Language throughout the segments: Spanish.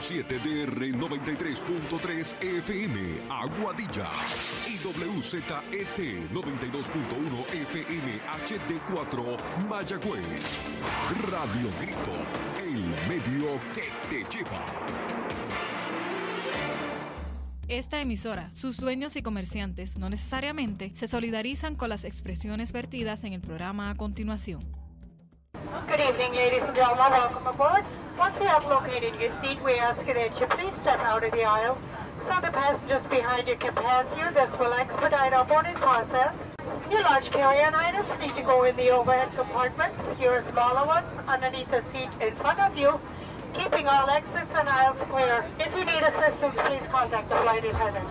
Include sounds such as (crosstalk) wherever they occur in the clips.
7 DR 93.3 FM, Aguadilla. Y WZET 92.1 FM HD4, Mayagüez. Radio Grito, el medio que te lleva. Esta emisora, sus dueños y comerciantes no necesariamente se solidarizan con las expresiones vertidas en el programa a continuación. Good evening, ladies and gentlemen. Welcome aboard. Once you have located your seat, we ask you that you please step out of the aisle so the passengers behind you can pass you. This will expedite our boarding process. Your large carry-on items need to go in the overhead compartments, your smaller ones underneath the seat in front of you, keeping all exits and aisles clear. If you need assistance, please contact the flight attendant.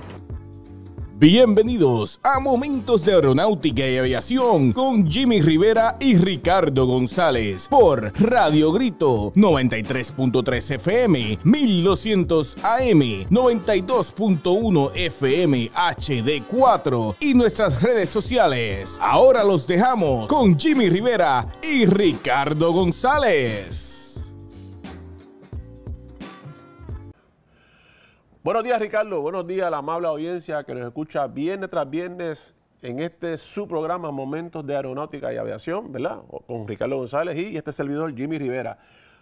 Bienvenidos a Momentos de Aeronáutica y Aviación con Jimmy Rivera y Ricardo González por Radio Grito 93.3 FM 1200 AM 92.1 FM HD4 y nuestras redes sociales. Ahora los dejamos con Jimmy Rivera y Ricardo González. Buenos días, Ricardo. Buenos días a la amable audiencia que nos escucha viernes tras viernes en este su programa Momentos de Aeronáutica y Aviación, ¿verdad? con Ricardo González y este servidor Jimmy Rivera.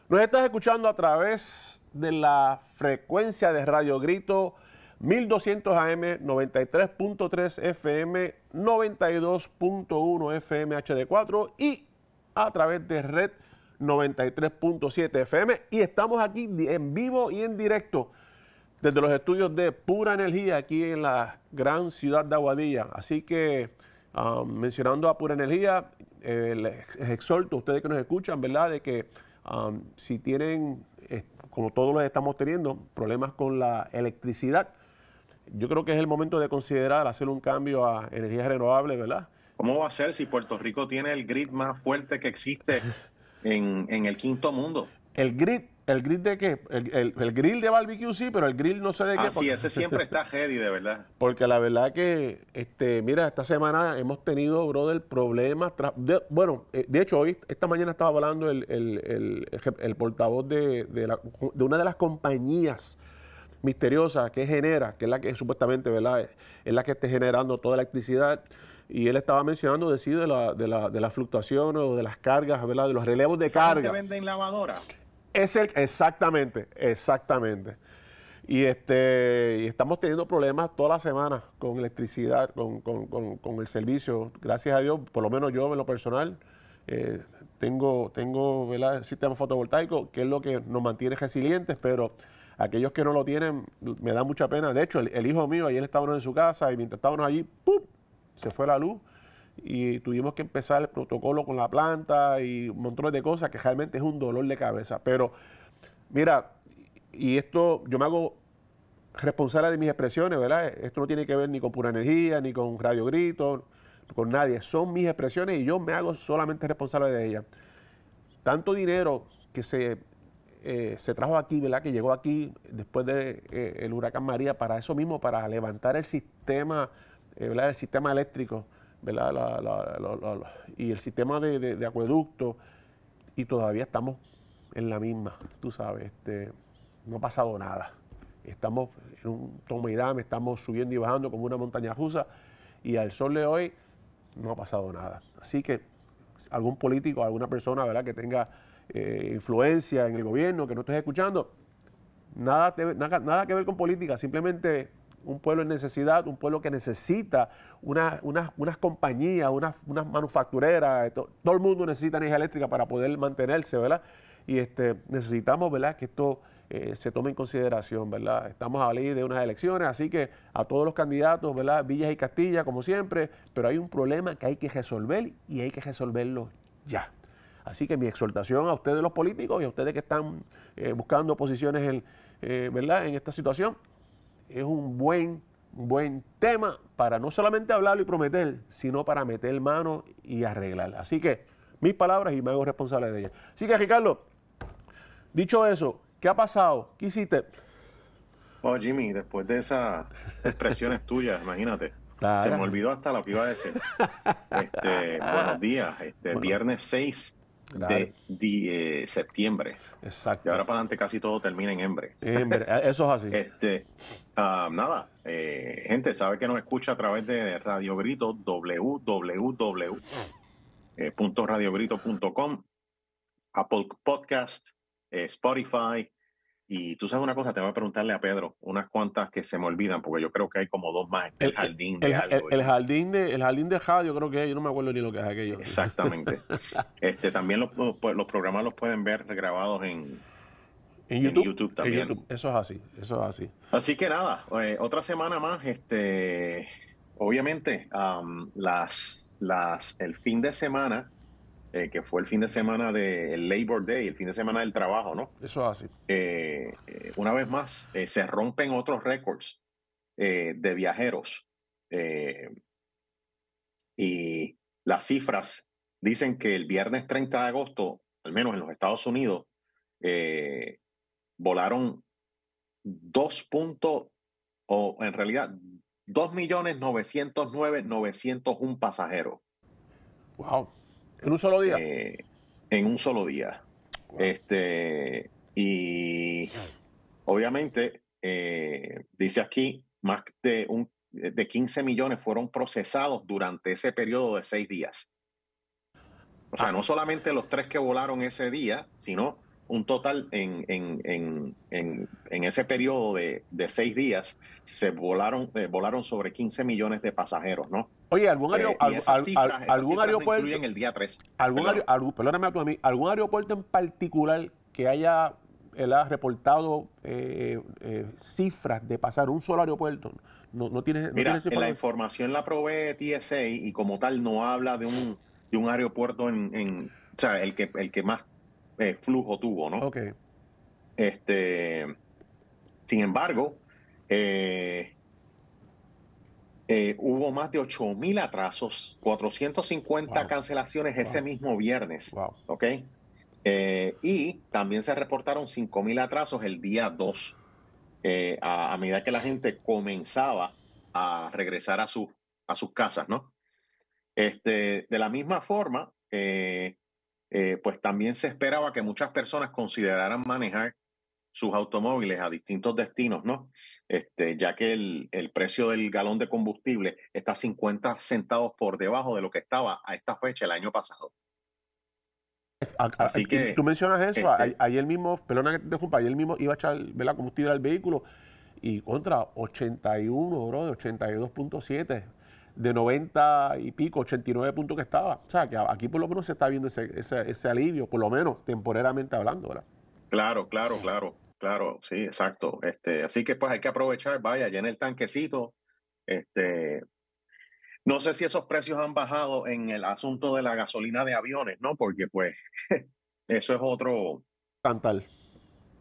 Nos estás escuchando a través de la frecuencia de Radio Grito 1200 AM, 93.3 FM, 92.1 FM HD4 y a través de Red 93.7 FM. Y estamos aquí en vivo y en directo desde los estudios de Pura Energía aquí en la gran ciudad de Aguadilla. Así que um, mencionando a Pura Energía, eh, les exhorto a ustedes que nos escuchan, ¿verdad? De que um, si tienen, eh, como todos los estamos teniendo, problemas con la electricidad, yo creo que es el momento de considerar hacer un cambio a energías renovables, ¿verdad? ¿Cómo va a ser si Puerto Rico tiene el grid más fuerte que existe en, en el quinto mundo? El grid ¿El grill de qué? El, el, grill de barbecue sí, pero el grill no sé de qué. Ah, sí, ese siempre está heavy, de verdad. (laughs) Porque la verdad que, este, mira, esta semana hemos tenido, brother, problemas. De, bueno, eh, de hecho, hoy, esta mañana estaba hablando el, portavoz de, una de las compañías misteriosas que genera, que es la que supuestamente, ¿verdad? Es la que está generando toda la electricidad. Y él estaba mencionando decía, de, la, de, las fluctuaciones o de las cargas, ¿verdad? De los relevos de carga. ¿Qué venden lavadora? Es el, exactamente, exactamente. Y, este, y estamos teniendo problemas todas las semanas con electricidad, con, el servicio. Gracias a Dios, por lo menos yo en lo personal, eh, tengo, tengo el sistema fotovoltaico, que es lo que nos mantiene resilientes, pero aquellos que no lo tienen, me da mucha pena. De hecho, el, el hijo mío, ayer estábamos en su casa y mientras estábamos allí, ¡pum! se fue la luz y tuvimos que empezar el protocolo con la planta y un montón de cosas que realmente es un dolor de cabeza. Pero mira, y esto yo me hago responsable de mis expresiones, ¿verdad? Esto no tiene que ver ni con pura energía, ni con radio grito, con nadie. Son mis expresiones y yo me hago solamente responsable de ellas. Tanto dinero que se, eh, se trajo aquí, ¿verdad? Que llegó aquí después del de, eh, huracán María para eso mismo, para levantar el sistema, eh, El sistema eléctrico y el sistema de, acueducto, y todavía estamos en la misma, tú sabes, este, no ha pasado nada. Estamos en un toma y dame, estamos subiendo y bajando como una montaña rusa, y al sol de hoy no ha pasado nada. Así que algún político, alguna persona ¿verdad? que tenga eh, influencia en el gobierno, que no estés escuchando, nada, nada que ver con política, simplemente un pueblo en necesidad, un pueblo que necesita unas una, compañías, unas una manufactureras, eh, todo el mundo necesita energía eléctrica para poder mantenerse, ¿verdad? Y este, necesitamos, ¿verdad?, que esto eh, se tome en consideración, ¿verdad? Estamos a ley de unas elecciones, así que a todos los candidatos, ¿verdad?, Villas y Castilla, como siempre, pero hay un problema que hay que resolver y hay que resolverlo ya. Así que mi exhortación a ustedes los políticos y a ustedes que están eh, buscando posiciones en, ¿verdad? en esta situación es un buen, buen tema para no solamente hablarlo y prometer, sino para meter mano y arreglar. Así que mis palabras y me hago responsable de ellas. Así que, Ricardo, dicho eso, ¿qué ha pasado? ¿Qué hiciste? oh Jimmy, después de esas expresiones (laughs) tuyas, imagínate. Se me olvidó hasta lo que iba a decir. (laughs) Este, buenos días. Este, Viernes 6 de, eh, septiembre. Exacto. De ahora para adelante casi todo termina en hembre. (laughs) eso es así. este, ah, nada, eh, gente, sabe que nos escucha a través de Radio Grito, www.radiogrito.com, eh, Apple Podcast, Spotify, y tú sabes una cosa, te voy a preguntarle a Pedro unas cuantas que se me olvidan, porque yo creo que hay como dos más. Este, el, jardín de el, El, jardín de, el jardín de yo creo que yo no me acuerdo ni lo que es aquello. Exactamente. (laughs) este, también los, pues, los programas los pueden ver grabados en, en YouTube, también. Eso es así, eso es así. Así que nada, eh, otra semana más, este, obviamente, las, las, el fin de semana eh, que fue el fin de semana del de, Labor Day, el fin de semana del trabajo, ¿no? Eso es así. Eh, eh, una vez más, se rompen otros récords de viajeros. y las cifras dicen que el viernes 30 de agosto, al menos en los Estados Unidos, volaron puntos o en realidad 2.909.901 pasajeros. Wow. ¿En un solo día? Eh, en un solo día. Este, y obviamente, eh, dice aquí, más de, un, de 15 millones fueron procesados durante ese periodo de seis días. O sea, ah. no solamente los tres que volaron ese día, sino un total en, ese periodo de, seis días se volaron, eh, volaron sobre 15 millones de pasajeros, ¿no? Oye, algún, aeropuerto. el día 3. Algún, aer, perdóname a mí, algún aeropuerto en particular que haya él ha reportado eh, eh, cifras de pasar un solo aeropuerto. No, tiene. No Mira, la información la provee TSA y como tal no habla de un, de un aeropuerto en, o sea, el que el que más eh, flujo tuvo, ¿no? Ok. Este, sin embargo, eh, eh, hubo más de 8.000 atrasos, 450 cancelaciones ese mismo viernes. ¿Ok? Eh, y también se reportaron 5.000 atrasos el día 2, eh, a, medida que la gente comenzaba a regresar a, a sus casas, ¿no? Este, de la misma forma, pues también se esperaba que muchas personas consideraran manejar sus automóviles a distintos destinos, ¿no? Este, ya que el, precio del galón de combustible está 50 centavos por debajo de lo que estaba a esta fecha el año pasado. Así que, tú mencionas eso, ahí este ayer mismo, perdona que te ahí ayer mismo iba a echar la combustible al vehículo y contra 81, bro, de 82.7, de 90 y pico, 89 puntos que estaba. O sea, que aquí por lo menos se está viendo ese, ese, ese alivio, por lo menos temporalmente hablando, ¿verdad? Claro, claro, claro. Claro, sí, exacto. Este, así que pues hay que aprovechar, vaya, llena el tanquecito. Este, no sé si esos precios han bajado en el asunto de la gasolina de aviones, ¿no? Porque pues (laughs) eso es otro cantar.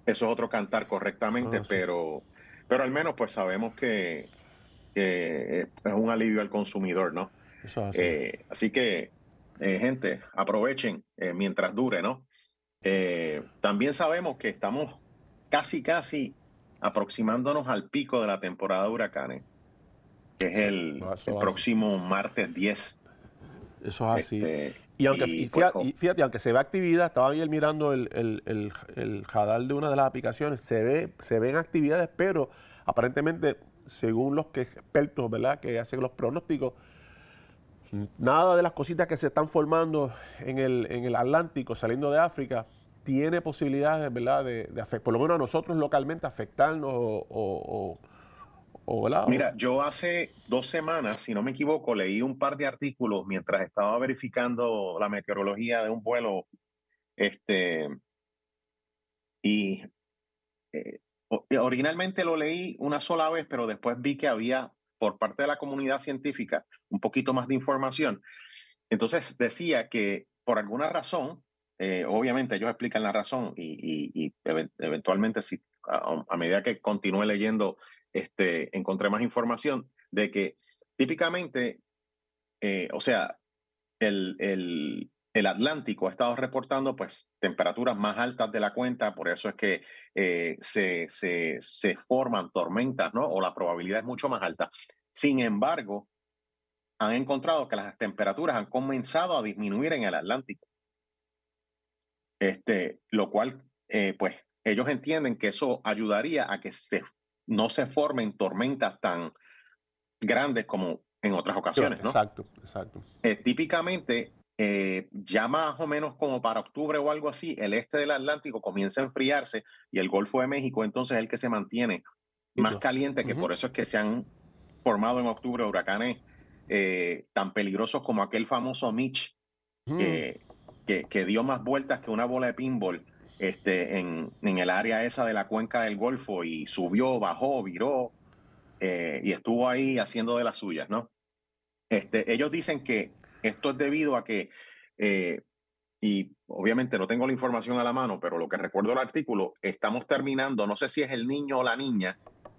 Eso es otro cantar correctamente, ah, pero pero al menos pues sabemos que, es un alivio al consumidor, ¿no? Eso es así. Eh, así que eh, gente, aprovechen eh, mientras dure, ¿no? también sabemos que estamos casi, casi aproximándonos al pico de la temporada de huracanes, que es el, próximo martes 10. Eso es así. Este, y aunque, pues fíjate, aunque se ve actividad, estaba bien mirando el, el, jadal de una de las aplicaciones, se, ve, se ven actividades, pero aparentemente, según los que expertos ¿verdad? que hacen los pronósticos, nada de las cositas que se están formando el, en el Atlántico, saliendo de África, tiene posibilidades, ¿verdad?, de, afectar, por lo menos a nosotros localmente afectarnos o, o, Mira, yo hace dos semanas, si no me equivoco, leí un par de artículos mientras estaba verificando la meteorología de un vuelo, este, eh, y originalmente lo leí una sola vez, pero después vi que había por parte de la comunidad científica un poquito más de información. Entonces decía que por alguna razón eh, obviamente ellos explican la razón y, eventualmente si a, medida que continúe leyendo, este, encontré más información de que típicamente, eh, o sea, el, el, el, Atlántico ha estado reportando pues temperaturas más altas de la cuenta, por eso es que eh, se, se, se forman tormentas, ¿no? O la probabilidad es mucho más alta. Sin embargo, han encontrado que las temperaturas han comenzado a disminuir en el Atlántico. Este, lo cual, eh, pues, ellos entienden que eso ayudaría a que se, no se formen tormentas tan grandes como en otras ocasiones, ¿no? Exacto, exacto. Eh, típicamente, eh, ya más o menos como para octubre o algo así, el este del Atlántico comienza a enfriarse y el Golfo de México entonces es el que se mantiene más caliente, que por eso es que se han formado en octubre huracanes tan peligrosos como aquel famoso Mitch, que que, dio más vueltas que una bola de pinball este, en, en, el área esa de la cuenca del Golfo y subió, bajó, viró eh, y estuvo ahí haciendo de las suyas, ¿no? Este, ellos dicen que esto es debido a que, eh, y obviamente no tengo la información a la mano, pero lo que recuerdo del artículo, estamos terminando, no sé si es el niño o la niña,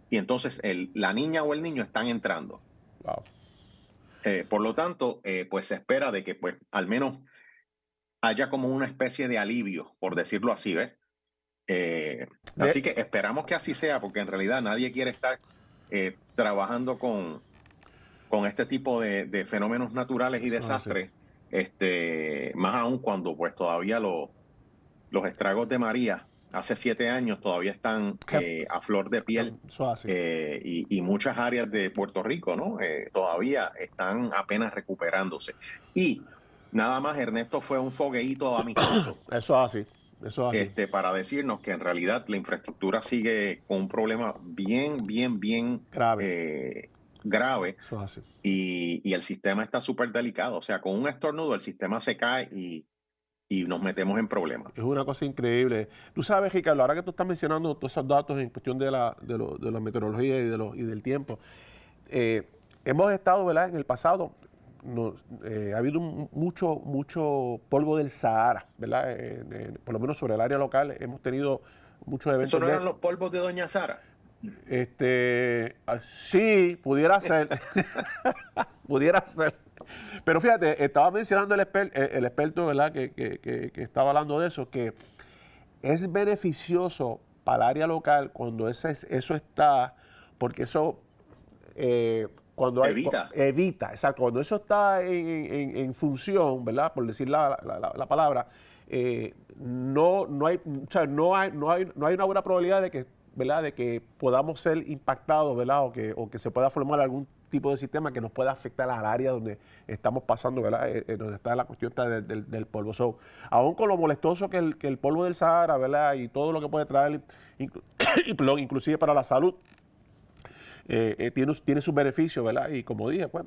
y entonces el, la niña o el niño están entrando. Eh, por lo tanto, pues se espera de que pues al menos haya como una especie de alivio, por decirlo así, ¿ves? Eh, así que esperamos que así sea, porque en realidad nadie quiere estar eh, trabajando con, con este tipo de, fenómenos naturales y ah, desastres, este, más aún cuando pues todavía los estragos de María hace siete años todavía están eh, a flor de piel y, muchas áreas de Puerto Rico ¿no? todavía están apenas recuperándose. Y Nada más Ernesto fue un fogueíto amistoso. (coughs) Eso así. Eso es así. Este, para decirnos que en realidad la infraestructura sigue con un problema bien, bien, bien grave. Eh, grave Eso es así. Y, el sistema está súper delicado. O sea, con un estornudo el sistema se cae y, nos metemos en problemas. Es una cosa increíble. Tú sabes, Ricardo, ahora que tú estás mencionando todos esos datos en cuestión de la, de, la meteorología y, de lo, y del tiempo, eh, hemos estado ¿verdad? en el pasado eh, ha habido mucho, mucho polvo del Sahara, ¿verdad? Eh, por lo menos sobre el área local hemos tenido muchos eventos. ¿Eso no eran los polvos de Doña Sara? Este, ah, sí, pudiera ser. (laughs) pudiera ser. Pero fíjate, estaba mencionando el, eh, experto, ¿verdad? Que, que, estaba hablando de eso, que es beneficioso para el área local cuando ese, eso está, porque eso cuando evita. evita, Cuando eso está en, función, ¿verdad? Por decir la, palabra, eh, no, no, hay, no, hay, no, hay, no hay una buena probabilidad de que, ¿verdad? De que podamos ser impactados, ¿verdad? O que, o que se pueda formar algún tipo de sistema que nos pueda afectar al área donde estamos pasando, ¿verdad? Eh, eh, donde está la cuestión del, polvo. So, aún con lo molestoso que el, polvo del Sahara, ¿verdad? Y todo lo que puede traer, (coughs) inclusive para la salud, eh, eh, tiene, tiene sus beneficios, ¿verdad? Y como dije, pues,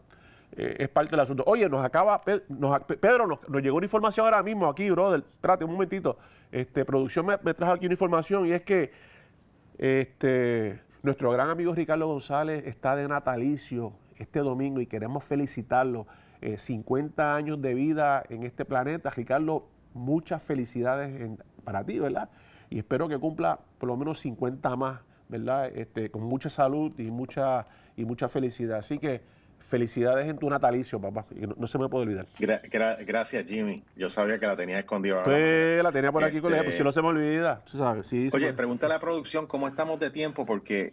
eh, es parte del asunto. Oye, nos acaba, Pedro, nos, llegó una información ahora mismo aquí, brother. espérate un momentito. Este, producción me, trajo aquí una información y es que este, nuestro gran amigo Ricardo González está de natalicio este domingo y queremos felicitarlo. 50 años de vida en este planeta. Ricardo, muchas felicidades para ti, ¿verdad? Y espero que cumpla por lo menos 50 más ¿verdad? Este, con mucha salud y mucha, y mucha felicidad. Así que felicidades en tu natalicio, papá. No, se me puede olvidar. gracias, Jimmy. Yo sabía que la tenía escondida. Pues la tenía por aquí, con ella, pues si este no se me olvida. Oye, pues. pregúntale a la producción cómo estamos de tiempo, porque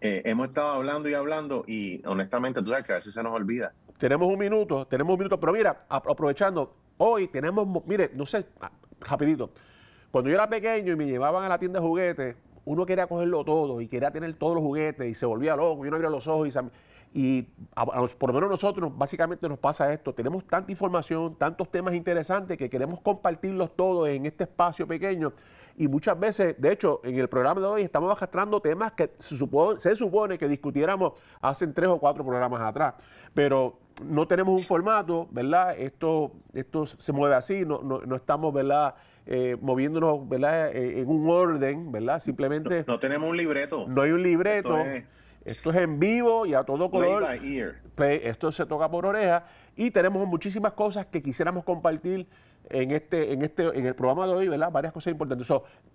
eh, hemos estado hablando y hablando y honestamente, tú sabes que a veces se nos olvida. Tenemos un minuto, tenemos un minuto, pero mira, aprovechando, hoy tenemos, mire, no sé, rapidito. Cuando yo era pequeño y me llevaban a la tienda de juguetes, uno quería cogerlo todo y quería tener todos los juguetes y se volvía loco y uno abría los ojos y, por lo menos nosotros básicamente nos pasa esto, tenemos tanta información, tantos temas interesantes que queremos compartirlos todos en este espacio pequeño y muchas veces, de hecho, en el programa de hoy estamos arrastrando temas que se supone, que discutiéramos hace tres o cuatro programas atrás, pero no tenemos un formato, ¿verdad? Esto, esto se mueve así, no, no estamos, ¿verdad? Eh, moviéndonos eh, en un orden, ¿verdad? Simplemente... No, tenemos un libreto. No hay un libreto. Esto es, en vivo y a todo color. Play esto se toca por oreja. Y tenemos muchísimas cosas que quisiéramos compartir en este, en este, en el programa de hoy, ¿verdad? Varias cosas importantes.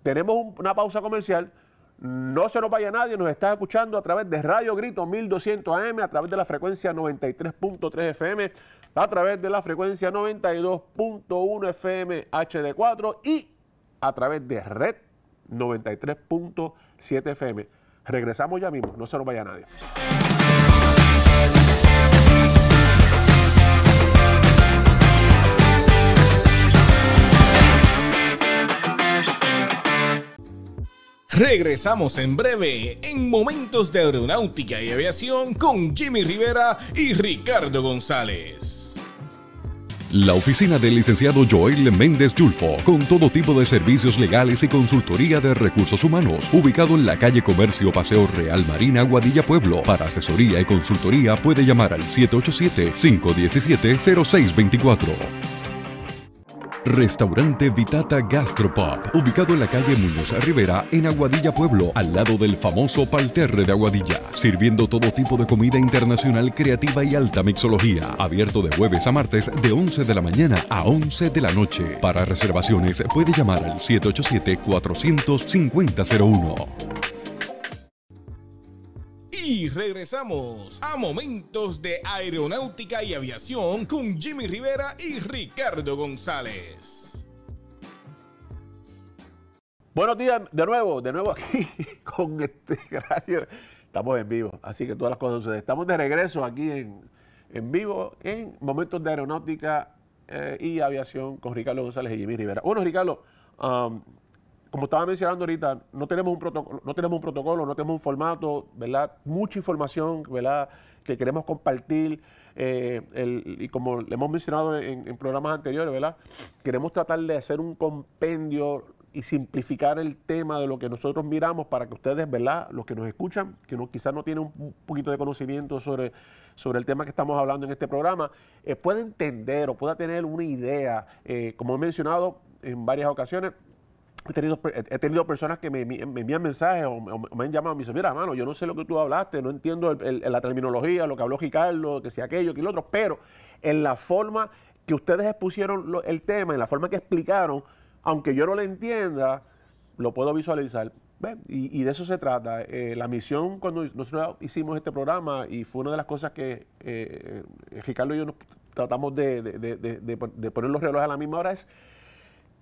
tenemos una pausa comercial. No se nos vaya nadie, nos está escuchando a través de Radio Grito 1200 AM, a través de la frecuencia 93.3 FM, a través de la frecuencia 92.1 FM HD4 y a través de Red 93.7 FM. Regresamos ya mismo, no se nos vaya nadie. Regresamos en breve en Momentos de Aeronáutica y Aviación con Jimmy Rivera y Ricardo González. La oficina del licenciado Joel Méndez Yulfo, con todo tipo de servicios legales y consultoría de recursos humanos, ubicado en la calle Comercio Paseo Real Marina, Guadilla Pueblo. Para asesoría y consultoría puede llamar al 787-517-0624. Restaurante Vitata Gastropub, ubicado en la calle Muñoz Rivera, en Aguadilla, Pueblo, al lado del famoso Palterre de Aguadilla, sirviendo todo tipo de comida internacional creativa y alta mixología, abierto de jueves a martes de 11 de la mañana a 11 de la noche. Para reservaciones puede llamar al 787 450 01 y regresamos a momentos de aeronáutica y aviación con Jimmy Rivera y Ricardo González. Buenos días de nuevo, de nuevo aquí (laughs) con este radio. Estamos en vivo, así que todas las cosas suceden. Estamos de regreso aquí en, en vivo en momentos de aeronáutica eh, y aviación con Ricardo González y Jimmy Rivera. Bueno, Ricardo, um, como estaba mencionando ahorita, no tenemos un protocolo, no tenemos un formato, ¿verdad? Mucha información, ¿verdad? Que queremos compartir. Eh, y como le hemos mencionado en, programas anteriores, ¿verdad? Queremos tratar de hacer un compendio y simplificar el tema de lo que nosotros miramos para que ustedes, ¿verdad? Los que nos escuchan, que quizás no tienen un poquito de conocimiento sobre, sobre el tema que estamos hablando en este programa, eh, pueda entender o pueda tener una idea. Eh, como he mencionado en varias ocasiones, He tenido, he tenido personas que me, envían mensajes o, me, han llamado y me dicen, mira, hermano, yo no sé lo que tú hablaste, no entiendo la terminología, lo que habló Ricardo, que sea aquello, que lo otro, pero en la forma que ustedes expusieron el tema, en la forma que explicaron, aunque yo no lo entienda, lo puedo visualizar. Y, de eso se trata. Eh, la misión, cuando nosotros hicimos este programa, y fue una de las cosas que eh, Ricardo y yo nos tratamos de, de poner los relojes a la misma hora, es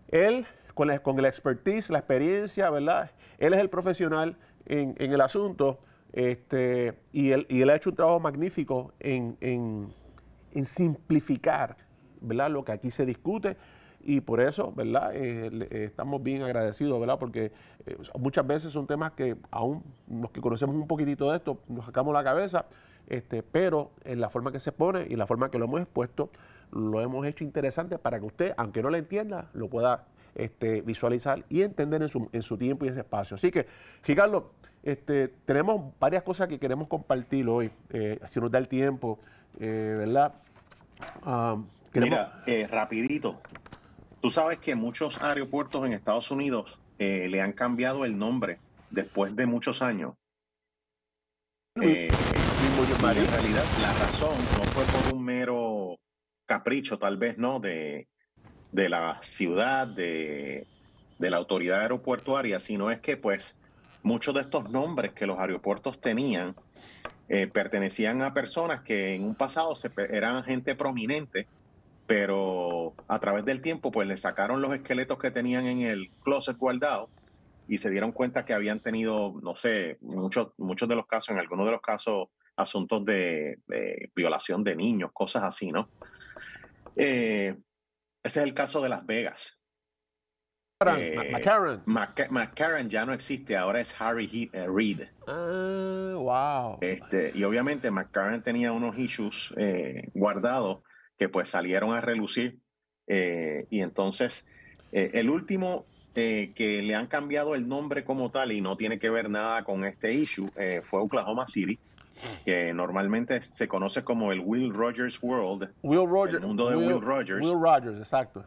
el con la, con la expertise, la experiencia, ¿verdad? Él es el profesional en, el asunto este, y, él, él ha hecho un trabajo magnífico en, simplificar, ¿verdad? Lo que aquí se discute y por eso, ¿verdad? Eh, eh, estamos bien agradecidos, ¿verdad? Porque eh, muchas veces son temas que aún los que conocemos un poquitito de esto nos sacamos la cabeza, este, pero en la forma que se pone y la forma que lo hemos expuesto, lo hemos hecho interesante para que usted, aunque no lo entienda, lo pueda este, visualizar y entender en su, en su tiempo y en su espacio. Así que, Ricardo, este, tenemos varias cosas que queremos compartir hoy, eh, si nos da el tiempo, eh, ¿verdad? Ah, Mira, eh, rapidito, tú sabes que muchos aeropuertos en Estados Unidos le han cambiado el nombre después de muchos años. en realidad la razón no fue por un mero capricho, tal vez no, de, de la ciudad, de, la autoridad aeroportuaria, sino es que pues muchos de estos nombres que los aeropuertos tenían eh, pertenecían a personas que en un pasado eran gente prominente, pero a través del tiempo pues le sacaron los esqueletos que tenían en el closet guardado y se dieron cuenta que habían tenido, no sé, muchos, muchos de los casos, en algunos de los casos, asuntos de, de violación de niños, cosas así, ¿no? Eh, ese es el caso de Las Vegas. Eh, McCarran. McCarran ya no existe, ahora es Harry eh, Reid. Ah, wow. Este, y obviamente McCarran tenía unos issues eh, guardados que pues salieron a relucir. y entonces, el último que le han cambiado el nombre como tal y no tiene que ver nada con este issue fue Oklahoma City que normalmente se conoce como el Will Rogers World. Will Rogers. El mundo de Will, Rogers. Will Rogers, exacto.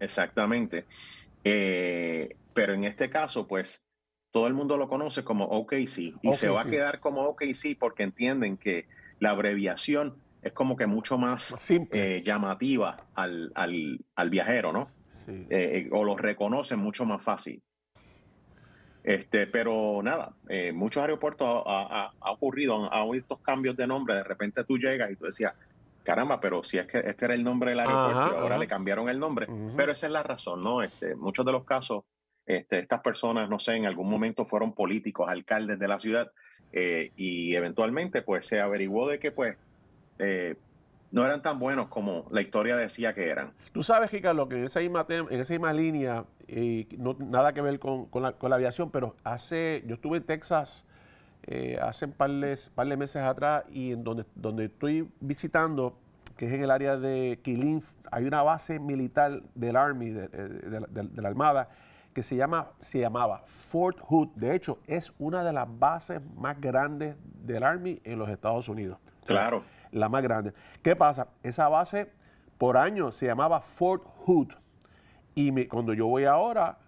Exactamente. Eh, pero en este caso, pues, todo el mundo lo conoce como OKC y se va a quedar como OKC porque entienden que la abreviación es como que mucho más eh, llamativa al, viajero, ¿no? Sí. Eh, o lo reconocen mucho más fácil. Este, pero nada, eh, muchos aeropuertos ha, ocurrido, han, ha habido estos cambios de nombre, de repente tú llegas y tú decías, caramba, pero si es que este era el nombre del aeropuerto ahora le cambiaron el nombre, pero esa es la razón, ¿no? Este, muchos de los casos, este, estas personas, no sé, en algún momento fueron políticos, alcaldes de la ciudad, eh, y eventualmente pues se averiguó de que pues eh, no eran tan buenos como la historia decía que eran. Tú sabes, Ricardo, que en esa misma, en esa misma línea, eh, no, nada que ver con, la, aviación, pero hace, yo estuve en Texas eh, hace un par de, meses atrás y en donde, donde estoy visitando, que es en el área de Kilim, hay una base militar del Army, eh, de, la Armada, que se, llama, se llamaba Fort Hood. De hecho, es una de las bases más grandes del Army en los Estados Unidos. Claro la más grande. ¿Qué pasa? Esa base por años se llamaba Fort Hood. Y cuando yo voy ahora,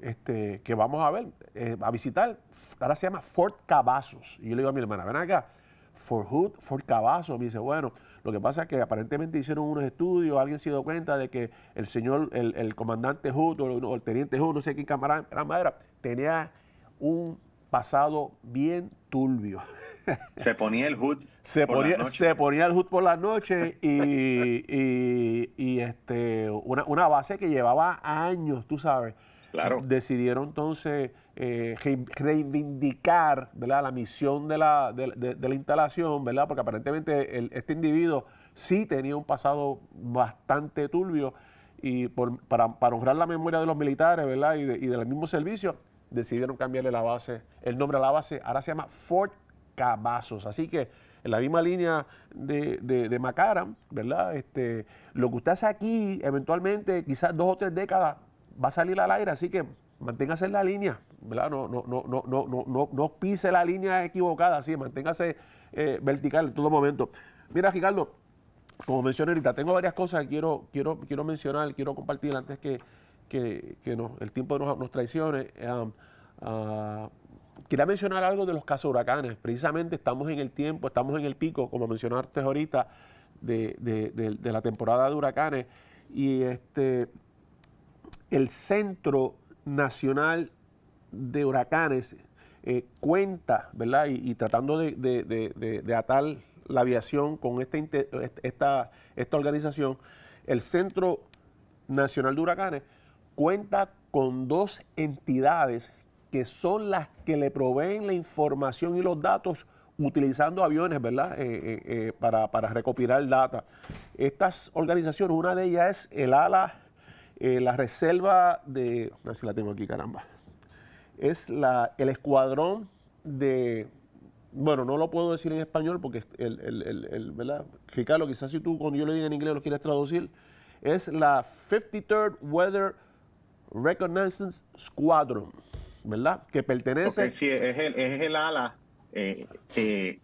este, que vamos a ver, eh, a visitar, ahora se llama Fort Cavazos. Y yo le digo a mi hermana, ven acá, Fort Hood, Fort Cavazos. Me dice, bueno, lo que pasa es que aparentemente hicieron unos estudios, alguien se dio cuenta de que el señor, el, el comandante Hood o el, teniente Hood, no sé quién camarada era, tenía un pasado bien turbio. (laughs) Se ponía el hood. Se, por ponía, se ponía el hood por la noche y, este, una, base que llevaba años, tú sabes. Claro. Decidieron entonces eh, reivindicar la misión de la, de, la instalación, ¿verdad? Porque aparentemente este individuo sí tenía un pasado bastante turbio y por, para, honrar la memoria de los militares, ¿verdad? Y, y del mismo servicio, decidieron cambiarle la base, el nombre a la base. Ahora se llama Fort vasos, Así que en la misma línea de, de, ¿verdad? Este, lo que usted hace aquí, eventualmente, quizás dos o tres décadas, va a salir al aire, así que manténgase en la línea, ¿verdad? No, no, no, no, no, no, no, no pise la línea equivocada, así, manténgase eh, vertical en todo momento. Mira, Ricardo, como mencioné ahorita, tengo varias cosas que quiero, quiero, quiero mencionar, quiero compartir antes que, que, que el tiempo nos, nos traicione. Ah, quería mencionar algo de los casos huracanes. Precisamente estamos en el tiempo, estamos en el pico, como mencionaste ahorita, de, la temporada de huracanes. Y este, el Centro Nacional de Huracanes eh, cuenta, ¿verdad? Y, tratando de, atar la aviación con esta, esta, esta organización, el Centro Nacional de Huracanes cuenta con dos entidades que son las que le proveen la información y los datos utilizando aviones, ¿verdad?, eh, eh, eh, para, para, recopilar data. Estas organizaciones, una de ellas es el ALA, la Reserva de, a ver si la tengo aquí, caramba, es la, el escuadrón de, bueno, no lo puedo decir en español porque, el, el, ¿verdad? Ricardo, quizás si tú cuando yo le diga en inglés lo quieres traducir, es la 53rd Weather Reconnaissance Squadron. ¿verdad? Que pertenece. es el, ala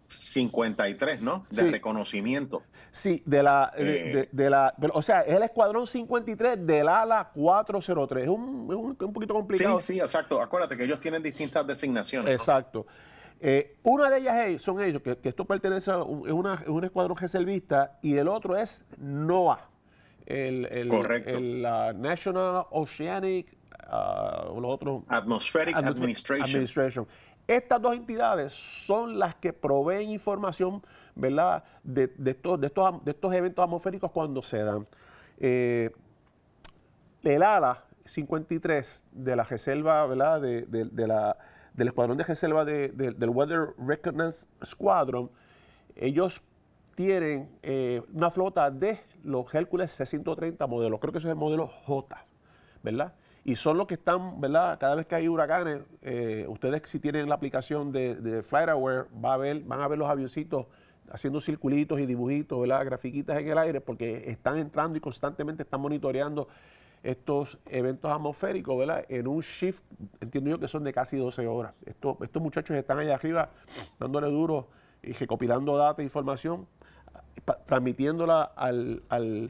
53, eh, eh, ¿no? De reconocimiento. Sí, de la, eh. la. O sea, es el escuadrón 53 del ala 403. Es un, poquito complicado. Sí, sí, exacto. Acuérdate que ellos tienen distintas designaciones. Exacto. una de ellas son ellos, que, esto pertenece a una, un, escuadrón reservista, y el otro es NOAA, el, Correcto. National Oceanic uh, los otros... Atmospheric Administration. Estas dos entidades son las que proveen información, ¿verdad?, de, de, estos, de, estos, eventos atmosféricos cuando se dan. Eh, el ALA 53 de la reserva, ¿verdad?, de, la, del escuadrón de reserva del Weather Reconnaissance Squadron, ellos tienen eh, una flota de los Hércules 630 modelos Creo que eso es el modelo J, ¿verdad? y son los que están, ¿verdad? Cada vez que hay huracanes, eh, ustedes si tienen la aplicación de, de FlightAware, van a ver los avioncitos haciendo circulitos y dibujitos, ¿verdad? Grafiquitas en el aire, porque están entrando y constantemente están monitoreando estos eventos atmosféricos, ¿verdad? En un shift, entiendo yo que son de casi 12 horas. Esto, estos muchachos están allá arriba dándole duro y recopilando datos e información transmitiéndola al,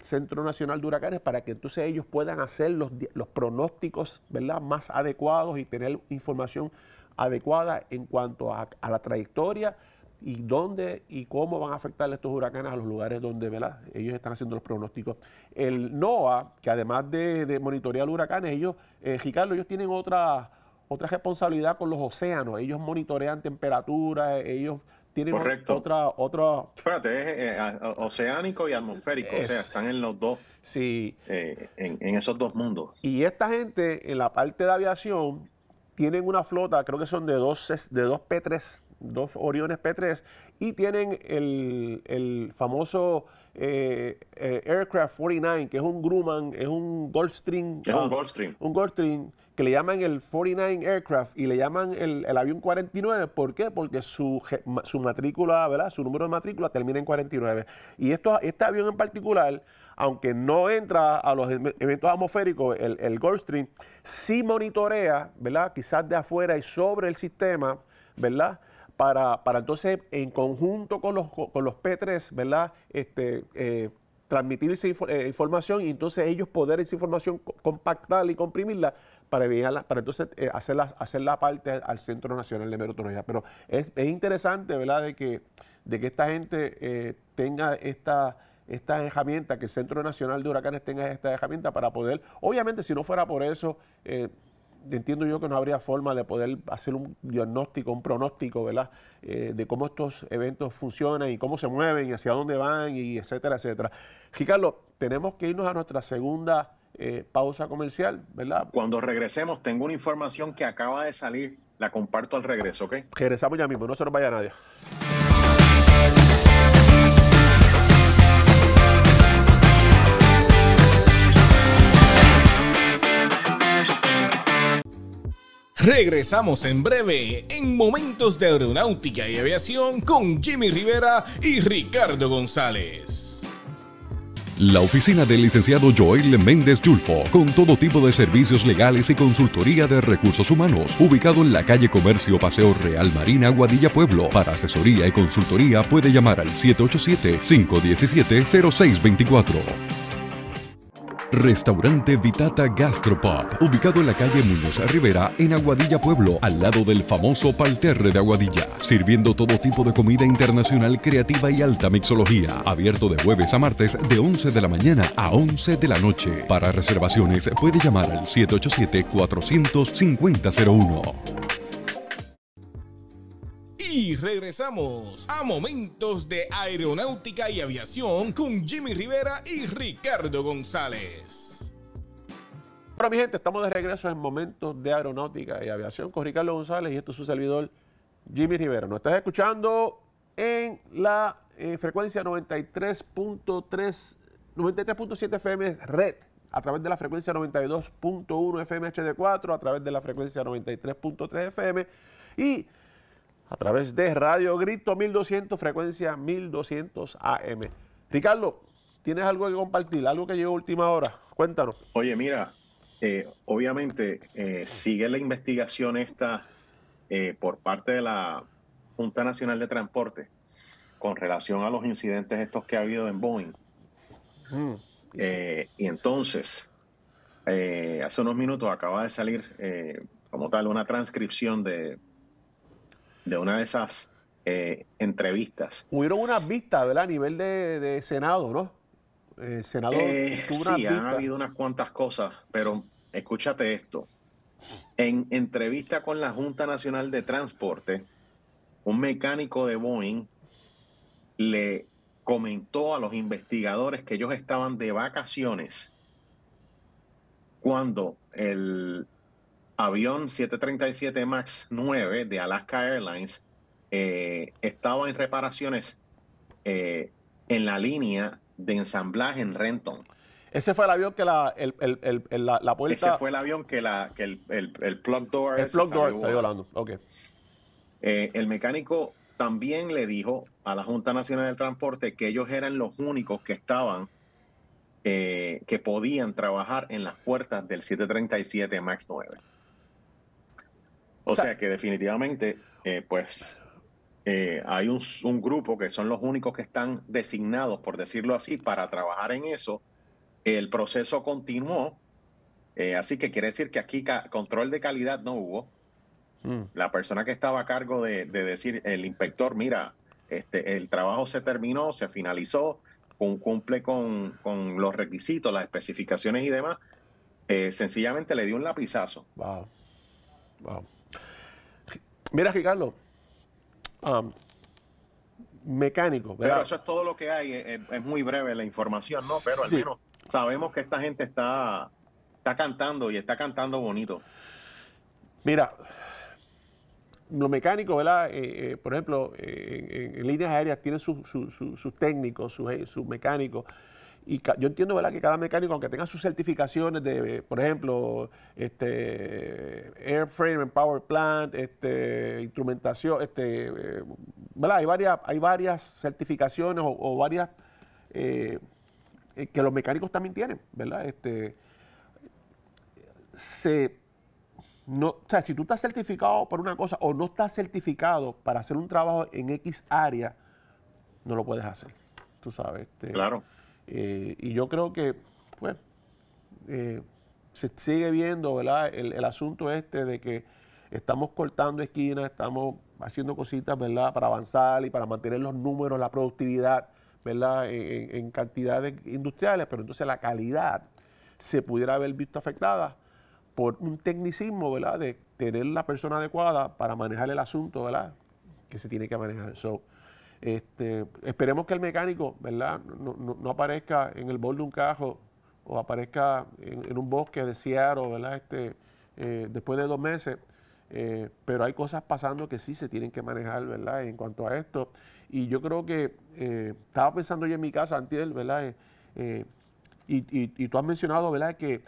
Centro Nacional de Huracanes para que entonces ellos puedan hacer los, pronósticos ¿verdad? más adecuados y tener información adecuada en cuanto a, la trayectoria y dónde y cómo van a afectar estos huracanes a los lugares donde ¿verdad? ellos están haciendo los pronósticos. El NOAA, que además de, monitorear huracanes, ellos, eh, Ricardo, ellos tienen otra, otra responsabilidad con los océanos, ellos monitorean temperaturas, ellos Correcto. otra... otra... Espérate, es eh, oceánico y atmosférico, o sea, están en los dos. Sí. Eh, en, esos dos mundos. Y esta gente en la parte de aviación tienen una flota, creo que son de dos, de dos P3, dos Oriones P3, y tienen el, famoso... Eh, Aircraft 49, que es un Grumman, es un Goldstream Es un ah, Goldstream. Un Goldstream que le llaman el 49 Aircraft y le llaman el, avión 49. ¿Por qué? Porque su, matrícula, ¿verdad? Su número de matrícula termina en 49. Y esto, este avión en particular, aunque no entra a los eventos atmosféricos, el, el Gulfstream, sí monitorea, ¿verdad? Quizás de afuera y sobre el sistema, ¿verdad? Para, para entonces, en conjunto con los, con P3, ¿verdad? Este, eh, transmitir esa eh, información y entonces ellos poder esa información compactarla y comprimirla para, enviarla, para entonces eh, hacerla, hacerla parte al Centro Nacional de Meteorología. Pero es, interesante, ¿verdad?, de que, de que esta gente eh, tenga esta esta herramienta que el Centro Nacional de Huracanes tenga esta herramienta para poder, obviamente si no fuera por eso, entiendo yo que no habría forma de poder hacer un diagnóstico, un pronóstico, ¿verdad? Eh, de cómo estos eventos funcionan y cómo se mueven y hacia dónde van y etcétera, etcétera. Ricardo, tenemos que irnos a nuestra segunda eh, pausa comercial, ¿verdad? Cuando regresemos, tengo una información que acaba de salir, la comparto al regreso, ¿ok? Regresamos ya mismo, no se nos vaya nadie. Regresamos en breve en Momentos de Aeronáutica y Aviación con Jimmy Rivera y Ricardo González. La oficina del licenciado Joel Méndez Yulfo, con todo tipo de servicios legales y consultoría de recursos humanos, ubicado en la calle Comercio Paseo Real Marina, Guadilla Pueblo. Para asesoría y consultoría puede llamar al 787-517-0624. Restaurante Vitata Gastropop, ubicado en la calle Muñoz Rivera, en Aguadilla, Pueblo, al lado del famoso Palterre de Aguadilla, sirviendo todo tipo de comida internacional creativa y alta mixología, abierto de jueves a martes de 11 de la mañana a 11 de la noche. Para reservaciones puede llamar al 787 450 01 y regresamos a momentos de aeronáutica y aviación con Jimmy Rivera y Ricardo González. Bueno, mi gente, estamos de regreso en momentos de aeronáutica y aviación con Ricardo González y esto es su servidor Jimmy Rivera. Nos estás escuchando en la eh, frecuencia 93.3, 93.7 FM red, a través de la frecuencia 92.1 FM HD4, a través de la frecuencia 93.3 FM y a través de Radio Grito 1200, frecuencia 1200 AM. Ricardo, ¿tienes algo que compartir? ¿Algo que llegó última hora? Cuéntanos. Oye, mira, eh, obviamente eh, sigue la investigación esta eh, por parte de la Junta Nacional de Transporte con relación a los incidentes estos que ha habido en Boeing. Mm, y entonces, hace unos minutos acaba de salir como tal una transcripción de de una de esas eh, entrevistas. Hubieron unas vistas, ¿verdad? A nivel de, Senado, ¿no? Eh, Senador. Eh, sí, han habido unas cuantas cosas, pero escúchate esto. En entrevista con la Junta Nacional de Transporte, un mecánico de Boeing le comentó a los investigadores que ellos estaban de vacaciones cuando el avión 737 MAX 9 de Alaska Airlines eh, estaba en reparaciones eh, en la línea de ensamblaje en Renton. Ese fue el avión que la, el, el, el, la, puerta... Ese fue el avión que, la, que el, plug door... El plug door volando, Okay. Eh, el mecánico también le dijo a la Junta Nacional del Transporte que ellos eran los únicos que estaban, que podían trabajar en las puertas del 737 MAX 9. O, sea, que definitivamente, eh, pues, eh, hay un, grupo que son los únicos que están designados, por decirlo así, para trabajar en eso. El proceso continuó, eh, así que quiere decir que aquí control de calidad no hubo. Mm. La persona que estaba a cargo de, decir, el inspector, mira, este, el trabajo se terminó, se finalizó, cumple con, los requisitos, las especificaciones y demás, sencillamente le dio un lapizazo. Wow. Wow. Mira, Ricardo, um, mecánico. ¿verdad? Pero eso es todo lo que hay. Eh, eh, es, muy breve la información, ¿no? Pero al menos sabemos que esta gente está, está cantando y está cantando bonito. Mira, los mecánicos, ¿verdad? Eh, por ejemplo, en, líneas aéreas tienen sus técnicos, sus mecánicos, y yo entiendo ¿verdad? que cada mecánico, aunque tenga sus certificaciones de, por ejemplo, este, airframe, power plant, este, instrumentación, este, eh, ¿verdad? Hay, varias, hay varias certificaciones o, varias eh, eh, que los mecánicos también tienen, ¿verdad? Este, se, no, o sea, si tú estás certificado por una cosa o no estás certificado para hacer un trabajo en X área, no lo puedes hacer, tú sabes. Este, claro. Eh, y yo creo que, pues, eh, se sigue viendo, El, asunto este de que estamos cortando esquinas, estamos haciendo cositas, ¿verdad? Para avanzar y para mantener los números, la productividad, ¿verdad? En, cantidades industriales, pero entonces la calidad se pudiera haber visto afectada por un tecnicismo, ¿verdad? De tener la persona adecuada para manejar el asunto, ¿verdad? Que se tiene que manejar. Este, esperemos que el mecánico, ¿verdad? No, aparezca en el bol de un cajo o aparezca en, un bosque de Seattle, ¿verdad? Este, eh, después de dos meses. Eh, pero hay cosas pasando que sí se tienen que manejar, ¿verdad? En cuanto a esto. Y yo creo que eh, estaba pensando yo en mi casa, Antiel, ¿verdad? Y, y, tú has mencionado, ¿verdad? Que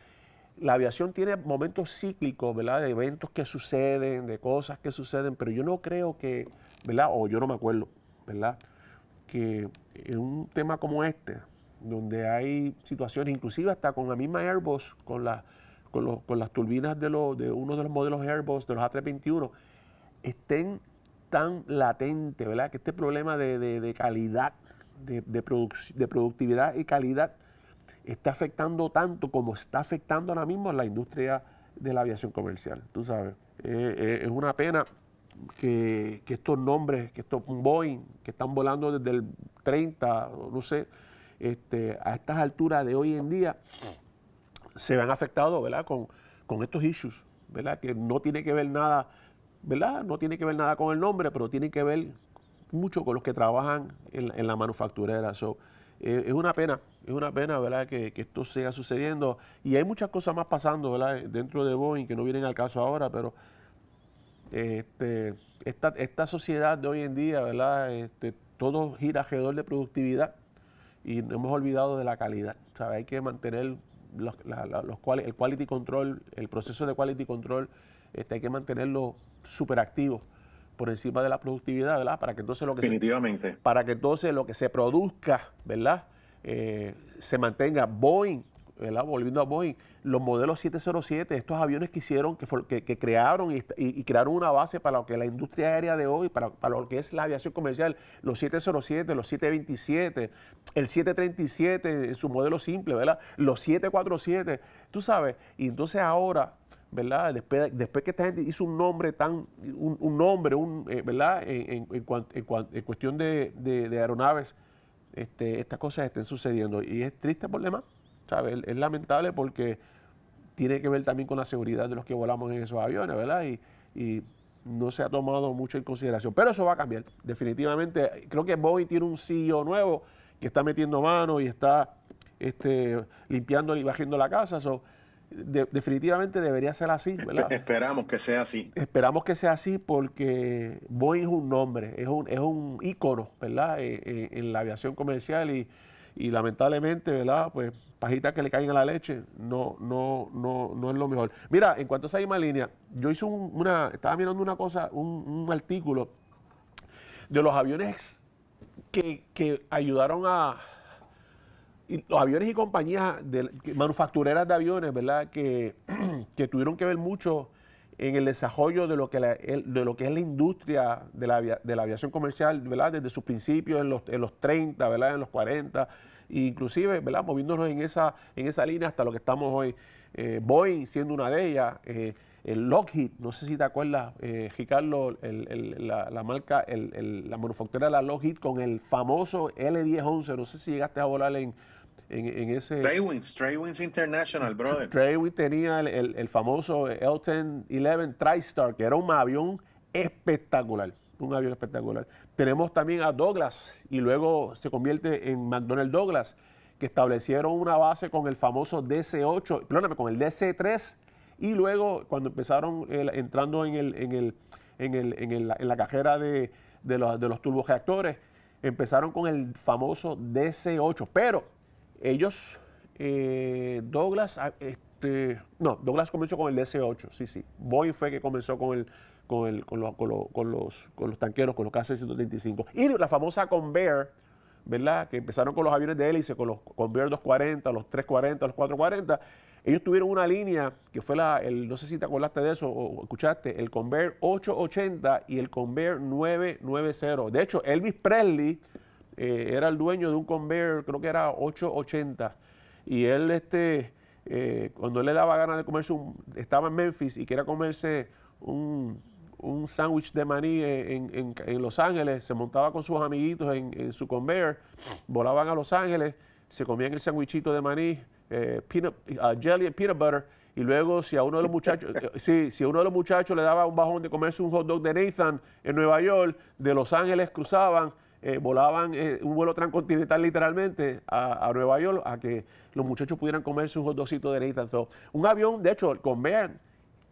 la aviación tiene momentos cíclicos, ¿verdad? De eventos que suceden, de cosas que suceden, pero yo no creo que, ¿verdad? O yo no me acuerdo ¿verdad? Que en un tema como este, donde hay situaciones, inclusive hasta con la misma Airbus, con, con, las turbinas de, de uno de los modelos Airbus, de los A321, estén tan latente, ¿verdad? Que este problema de, calidad, de, productividad y calidad, está afectando tanto como está afectando ahora mismo la industria de la aviación comercial. Tú sabes, eh, eh, es una pena que, estos nombres, que estos Boeing, que están volando desde el 30, no sé, este, a estas alturas de hoy en día, se ven afectados, ¿verdad? Con, con estos issues, ¿verdad? Que no tiene que ver nada, ¿verdad? No tiene que ver nada con el nombre, pero tiene que ver mucho con los que trabajan en, la manufacturera. So, eh, es una pena, es una pena, ¿verdad? Que, esto siga sucediendo. Y hay muchas cosas más pasando, Dentro de Boeing que no vienen al caso ahora, pero este, esta, esta, sociedad de hoy en día, ¿verdad? Este, todo gira alrededor de productividad y hemos olvidado de la calidad. hay que mantener los, el quality control, el proceso de quality control, este, hay que mantenerlo súper por encima de la productividad, ¿verdad? Para que entonces lo que Se, para que entonces lo que se produzca, ¿verdad? Eh, se mantenga. Boeing volviendo a Boeing, los modelos 707, estos aviones que hicieron, que, crearon y, crearon una base para lo que la industria aérea de hoy, para, lo que es la aviación comercial, los 707, los 727, el 737, su modelo simple, ¿verdad? Los 747, tú sabes, y entonces ahora ¿verdad? Después, que esta gente hizo un nombre tan, un, nombre, un, eh, ¿verdad? En, cuestión de, aeronaves, este, estas cosas estén sucediendo. Y es triste por demás. Es lamentable porque tiene que ver también con la seguridad de los que volamos en esos aviones, ¿verdad? Y, no se ha tomado mucho en consideración. Pero eso va a cambiar, definitivamente. Creo que Boeing tiene un CEO nuevo que está metiendo mano y está este, limpiando y bajando la casa. definitivamente debería ser así, ¿verdad? Esperamos que sea así. Esperamos que sea así porque Boeing es un nombre, es un, ícono, ¿verdad? Eh, eh, en la aviación comercial y, y lamentablemente, ¿verdad? Pues pajitas que le caen a la leche no, no, no, no es lo mejor. Mira, en cuanto a esa misma línea, yo hice una, estaba mirando una cosa, un, artículo de los aviones que, ayudaron a, los aviones y compañías de, manufactureras de aviones, ¿verdad? Que, (clears throat) que tuvieron que ver mucho en el desarrollo de lo que, de lo que es la industria de la, de la aviación comercial, ¿verdad? Desde sus principios en los, en los 30, ¿verdad? En los 40, inclusive, ¿verdad? Moviéndonos en esa, en esa línea hasta lo que estamos hoy. Eh, Boeing siendo una de ellas, eh, el Lockheed, no sé si te acuerdas, eh, Ricardo, la, la, marca, la manufactura de la Lockheed con el famoso L1011, no sé si llegaste a volar en en, en ese... Wings International, brother. Wings tenía el, famoso L-1011 TriStar, que era un avión espectacular, un avión espectacular. Tenemos también a Douglas, y luego se convierte en McDonnell Douglas, que establecieron una base con el famoso DC-8, perdóname, con el DC-3, y luego cuando empezaron entrando en, el, en, el, en, en, la, cajera de, de los, de los empezaron con el famoso DC-8, pero ellos, eh, Douglas, ah, este, no, Douglas comenzó con el DC-8, sí, sí. Boeing fue que comenzó con el, con, con, los, tanqueros, con los KC-135. Y la famosa Convair, ¿verdad? Que empezaron con los aviones de hélice, con los Convair 240, los 340, los 440. Ellos tuvieron una línea que fue la, no sé si te acordaste de eso o escuchaste, el Convair 880 y el Convair 990. De hecho, Elvis Presley eh, era el dueño de un conveyor, creo que era 880, y él, este, eh, cuando le daba ganas de comerse, un, estaba en Memphis y quería comerse un, un sándwich de maní en, Los Ángeles, se montaba con sus amiguitos en, su conveyor, volaban a Los Ángeles, se comían el sándwichito de maní, eh, peanut, uh, jelly and peanut butter, y luego si a uno de los muchachos, (laughs) si a uno de los muchachos le daba un bajón de comerse un hot dog de Nathan en Nueva York, de Los Ángeles cruzaban eh, volaban eh, un vuelo transcontinental literalmente a, Nueva York a que los muchachos pudieran comer sus dositos de Nathan Un avión, de hecho, el Convair,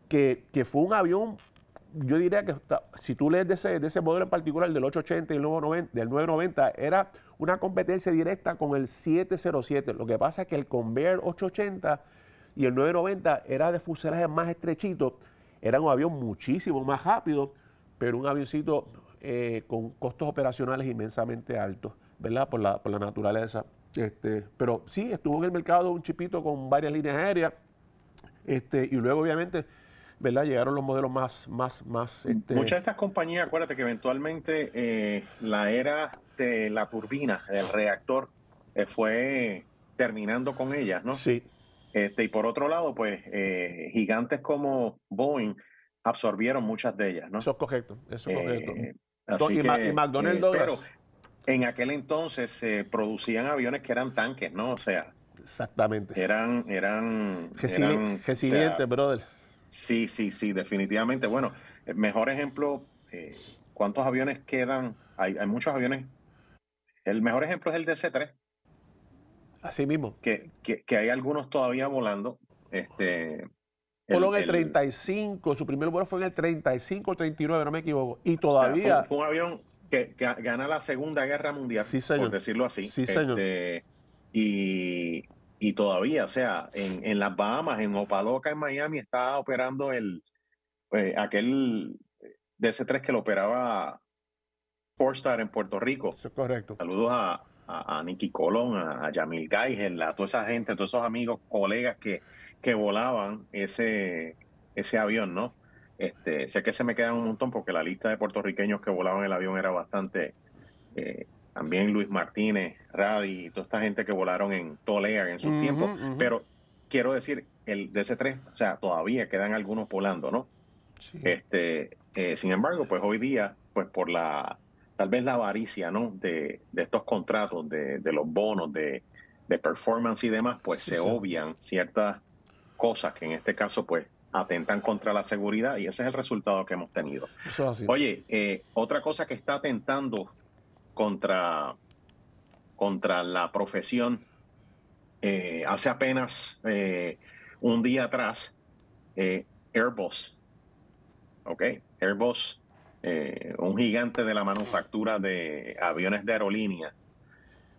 que, fue un avión, yo diría que si tú lees de ese, modelo en particular, del 880 y del 990, era una competencia directa con el 707. Lo que pasa es que el Convair 880 y el 990 era de fuselaje más estrechito, era un avión muchísimo más rápido, pero un avioncito eh, con costos operacionales inmensamente altos, ¿verdad? Por la, naturaleza. Este, pero sí, estuvo en el mercado un chipito con varias líneas aéreas. Este, y luego, obviamente, ¿verdad? Llegaron los modelos más, más, más. Este muchas de estas compañías, acuérdate que eventualmente eh, la era de la turbina, el reactor, eh, fue terminando con ellas, ¿no? Sí. Este, y por otro lado, pues gigantes como Boeing absorbieron muchas de ellas, ¿no? Eso es correcto, eso es correcto. Así y, que, y McDonnell Douglas. Eh, pero en aquel entonces se producían aviones que eran tanques, ¿no? O sea. Exactamente. Eran. eran, eran resilientes, brother. Sí, sí, sí, definitivamente. Bueno, el mejor ejemplo, eh, ¿cuántos aviones quedan? Hay, muchos aviones. El mejor ejemplo es el DC-3. Así mismo. Que, que, que, hay algunos todavía volando. Este, Colón el, 35, su primer vuelo fue en el 35 39, no me equivoco. Y todavía. un avión que, gana la Segunda Guerra Mundial, por decirlo así. Sí, señor. Este, y, todavía, o sea, en, las Bahamas, en Opaloca, en Miami, está operando el eh, aquel aquel eh, DC-3 que lo operaba Four en Puerto Rico. Eso es correcto. Saludos a, Nicky Colón, a, Jamil Yamil Geiger, a toda esa gente, a todos esos amigos, colegas que que volaban ese, ese avión, ¿no? Este, sé que se me quedan un montón porque la lista de puertorriqueños que volaban el avión era bastante. Eh, también Luis Martínez, Radi, y toda esta gente que volaron en Tolea en su tiempo Pero quiero decir, el ese 3 o sea, todavía quedan algunos volando, ¿no? Este, eh, sin embargo, pues hoy día, pues por la, tal vez la avaricia, ¿no? De, de estos contratos, de, de los bonos, de, performance y demás, pues se obvian ciertas cosas que en este caso pues atentan contra la seguridad y ese es el resultado que hemos tenido. Oye, eh, otra cosa que está atentando contra, contra la profesión, eh, hace apenas eh, un día atrás, Airbus, ¿ok? Airbus, un gigante de la manufactura de aviones de aerolínea.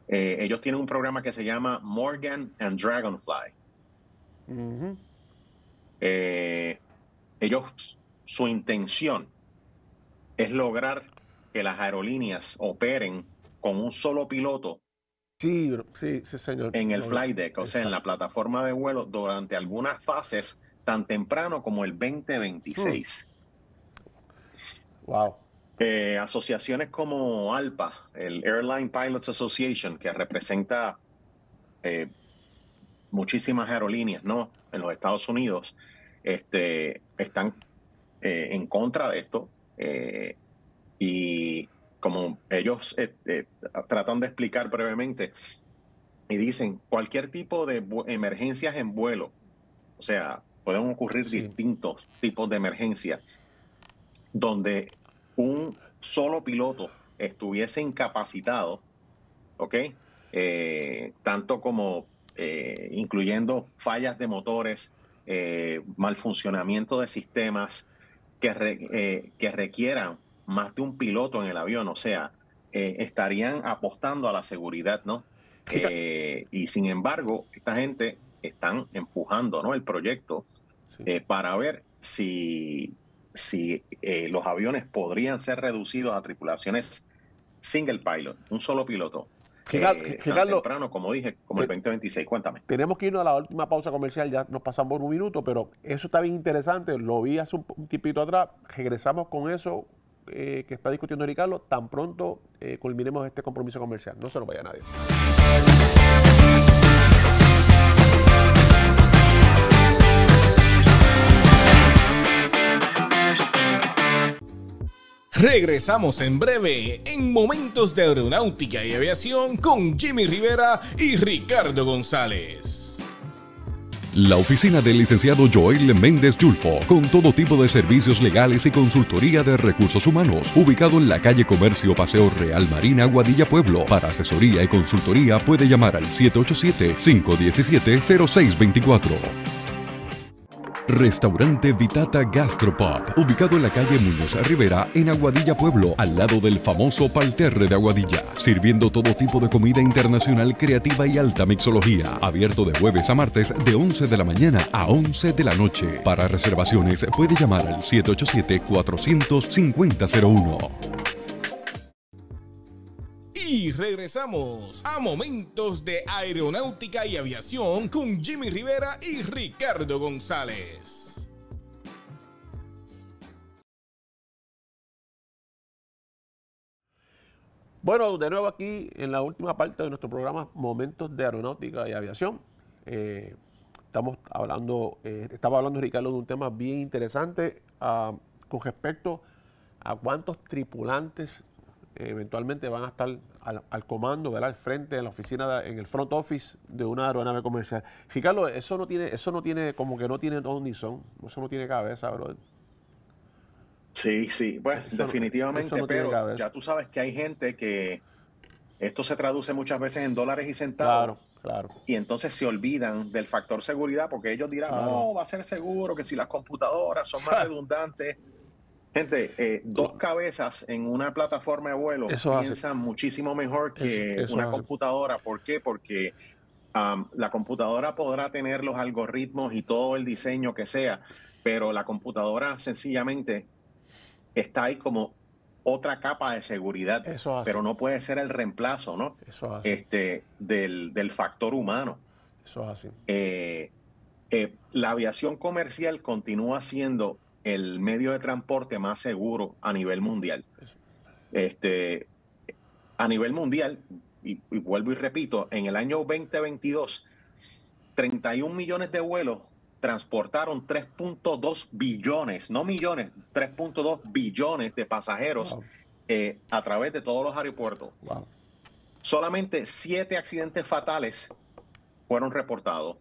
ellos tienen un programa que se llama Morgan and Dragonfly eh, ellos, su intención es lograr que las aerolíneas operen con un solo piloto. En el flight deck, o sea, en la plataforma de vuelo durante algunas fases tan temprano como el 2026. Hmm. Wow. Eh, asociaciones como ALPA, el Airline Pilots Association, que representa eh, muchísimas aerolíneas, ¿no? En los Estados Unidos este, están eh, en contra de esto eh, y como ellos eh, tratan de explicar brevemente y dicen cualquier tipo de emergencias en vuelo, o sea, pueden ocurrir distintos tipos de emergencias donde un solo piloto estuviese incapacitado, ¿ok? tanto como eh, incluyendo fallas de motores, eh, mal funcionamiento de sistemas eh, que, requieran más de un piloto en el avión, o sea, estarían apostando a la seguridad, ¿no? y sin embargo, esta gente están empujando, ¿no? El proyecto para ver si, si los aviones podrían ser reducidos a tripulaciones single pilot, un solo piloto eh, temprano, como dije, como el 2026. Cuéntame. Tenemos que irnos a la última pausa comercial, ya nos pasamos un minuto, pero eso está bien interesante. Lo vi hace un, tipito atrás. Regresamos con eso eh, que está discutiendo Ricardo tan pronto eh, culminemos este compromiso comercial. No se nos vaya nadie. Regresamos en breve en Momentos de Aeronáutica y Aviación con Jimmy Rivera y Ricardo González. La oficina del licenciado Joel Méndez Yulfo, con todo tipo de servicios legales y consultoría de recursos humanos, ubicado en la calle Comercio Paseo Real Marina, Guadilla Pueblo. Para asesoría y consultoría puede llamar al 787-517-0624. Restaurante Vitata Gastropop, ubicado en la calle Muñoz Rivera, en Aguadilla, Pueblo, al lado del famoso Palterre de Aguadilla, sirviendo todo tipo de comida internacional creativa y alta mixología, abierto de jueves a martes de 11 de la mañana a 11 de la noche. Para reservaciones puede llamar al 787 450 01 y regresamos a momentos de aeronáutica y aviación con Jimmy Rivera y Ricardo González. Bueno, de nuevo aquí en la última parte de nuestro programa Momentos de Aeronáutica y Aviación. Eh, estamos hablando, eh, estaba hablando Ricardo de un tema bien interesante ah, con respecto a cuántos tripulantes eh, eventualmente van a estar al, comando, ¿verdad? Al frente de la oficina, en el front office de una aeronave comercial. Ricardo, eso no tiene, eso no tiene, como que no tiene todo ni son, eso no tiene cabeza, bro Sí, sí, pues definitivamente, pero ya tú sabes que hay gente que esto se traduce muchas veces en dólares y centavos. Claro. Claro. Y entonces se olvidan del factor seguridad porque ellos dirán, no, va a ser seguro que si las computadoras son más (laughs) redundantes, Gente, eh, dos cabezas en una plataforma de vuelo piensan muchísimo mejor que una computadora. ¿Por qué? Porque la computadora podrá tener los algoritmos y todo el diseño que sea, pero la computadora sencillamente está ahí como otra capa de seguridad, pero no puede ser el reemplazo, ¿no? Este del, factor humano. Eso eh, eh, la aviación comercial continúa siendo el medio de transporte más seguro a nivel mundial. Este, a nivel mundial, y, vuelvo y repito, en el año 2022, 31 millones de vuelos transportaron 3.2 billones, no millones, 3.2 billones de pasajeros eh, a través de todos los aeropuertos. Solamente siete accidentes fatales fueron reportados.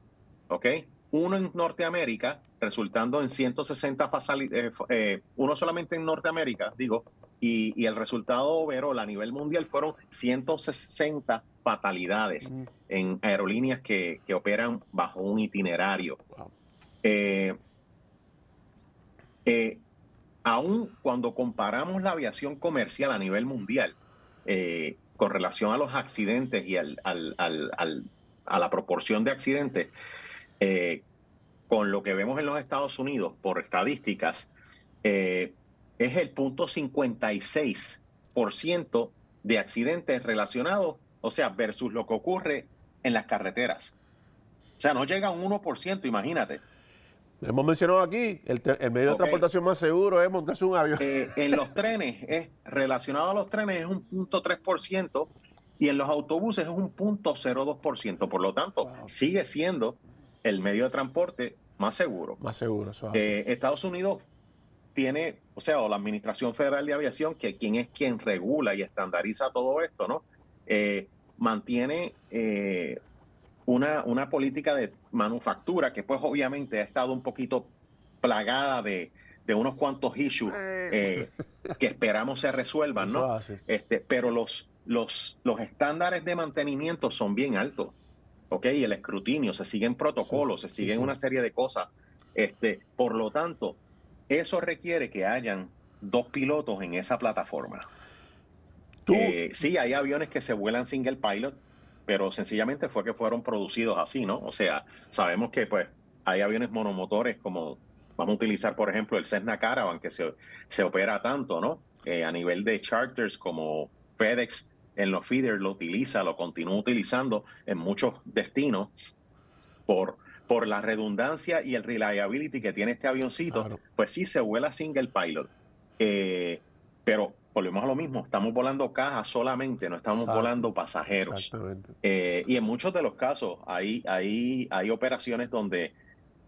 ¿Ok? uno en Norteamérica, resultando en 160 eh, eh, uno solamente en Norteamérica, digo, y, el resultado overall a nivel mundial fueron 160 fatalidades en aerolíneas que, operan bajo un itinerario. Eh, eh, aún cuando comparamos la aviación comercial a nivel mundial con relación a los accidentes y a la proporción de accidentes, eh, con lo que vemos en los Estados Unidos por estadísticas, eh, es el punto 56% de accidentes relacionados, o sea, versus lo que ocurre en las carreteras. O sea, no llega a un 1%, imagínate. Hemos mencionado aquí, el, medio de transportación más seguro es montarse un avión. Eh, en los (laughs) trenes, es, relacionado a los trenes, es un punto 3% y en los autobuses es un punto 0,2%. Por lo tanto, sigue siendo el medio de transporte más seguro. Más seguro, eh, Estados Unidos tiene, o sea, o la Administración Federal de Aviación, que quien es quien regula y estandariza todo esto, ¿no? Eh, mantiene eh, una, una política de manufactura que pues obviamente ha estado un poquito plagada de, unos cuantos issues que esperamos se resuelvan, ¿no? Este, pero los, los, los estándares de mantenimiento son bien altos. ¿ok? El escrutinio, se siguen protocolos, se siguen una serie de cosas. Este, por lo tanto, eso requiere que hayan dos pilotos en esa plataforma. Eh, sí, hay aviones que se vuelan single pilot, pero sencillamente fue que fueron producidos así, ¿no? O sea, sabemos que pues hay aviones monomotores como vamos a utilizar, por ejemplo, el Cessna Caravan, que se, se opera tanto, ¿no? Eh, a nivel de charters como FedEx en los feeders, lo utiliza, lo continúa utilizando en muchos destinos por, por la redundancia y el reliability que tiene este avioncito, pues sí se vuela single pilot. Eh, pero volvemos a lo mismo, estamos volando cajas solamente, no estamos volando pasajeros. Eh, y en muchos de los casos hay, hay, hay operaciones donde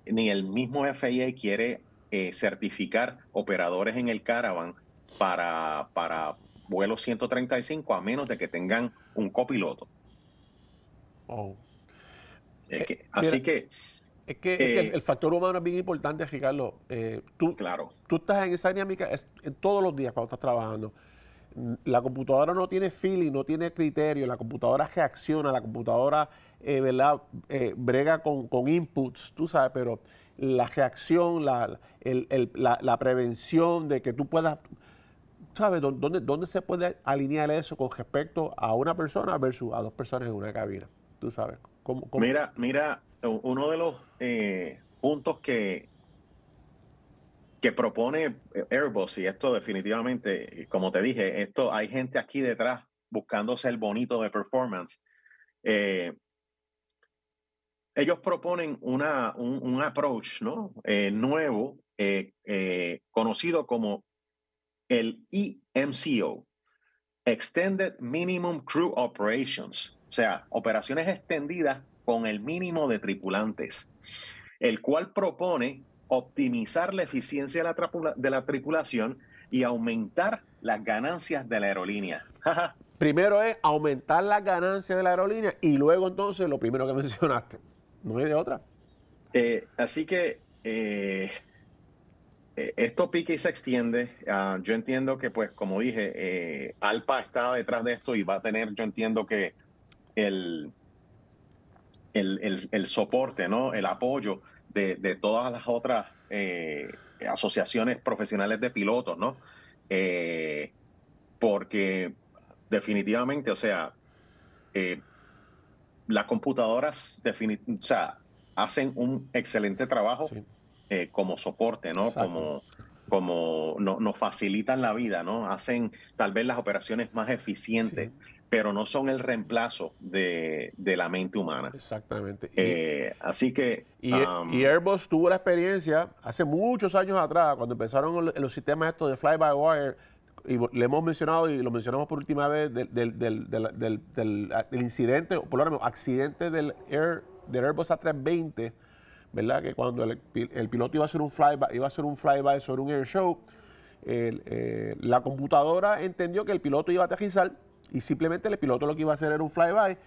ni el mismo FAA quiere eh, certificar operadores en el caravan para, para vuelo 135 a menos de que tengan un copiloto. Oh. Eh, así que... Es que, eh, el, factor humano es bien importante, Ricardo. Eh, tú, Tú estás en esa dinámica todos los días cuando estás trabajando. La computadora no tiene feeling, no tiene criterio, la computadora reacciona, la computadora ¿verdad? brega con, inputs, tú sabes, pero la reacción, la, la prevención de que tú puedas ¿sabes? ¿Dónde, ¿Dónde se puede alinear eso con respecto a una persona versus a dos personas en una cabina? Tú sabes. ¿Cómo, Mira, mira, uno de los eh, puntos que, que propone eh, Airbus, y esto definitivamente, eh, como te dije, esto hay gente aquí detrás buscándose el bonito de performance. ellos proponen una, un, approach ¿no? nuevo, conocido como el EMCO, Extended Minimum Crew Operations, o sea, operaciones extendidas con el mínimo de tripulantes, el cual propone optimizar la eficiencia de la, tripulación y aumentar las ganancias de la aerolínea. primero es aumentar las ganancias de la aerolínea y luego entonces lo primero que (laughs) mencionaste. No hay de otra. Eh, así que eh, eh, esto pique y se extiende. Ah, yo entiendo que, pues, como dije, eh, Alpa está detrás de esto y va a tener, yo entiendo que el, el, soporte, ¿no? El apoyo de, todas las otras eh, asociaciones profesionales de pilotos, ¿no? porque definitivamente, o sea, las computadoras, o sea, hacen un excelente trabajo. Eh, como soporte, ¿no? Como como nos facilitan la vida, ¿no? Hacen tal vez las operaciones más eficientes, pero no son el reemplazo de, la mente humana. Exactamente. Eh, así que... Um, y, Airbus tuvo la experiencia hace muchos años atrás, cuando empezaron los sistemas estos de fly-by-wire, y le hemos mencionado y lo mencionamos por última vez del, del, del, del incidente, por lo menos accidente del, Air, del Airbus A320, ¿verdad? Que cuando el, piloto iba a hacer un flyby, iba a hacer un flyby sobre un air show, eh, la computadora entendió que el piloto iba a aterrizar y simplemente el piloto lo que iba a hacer era un flyby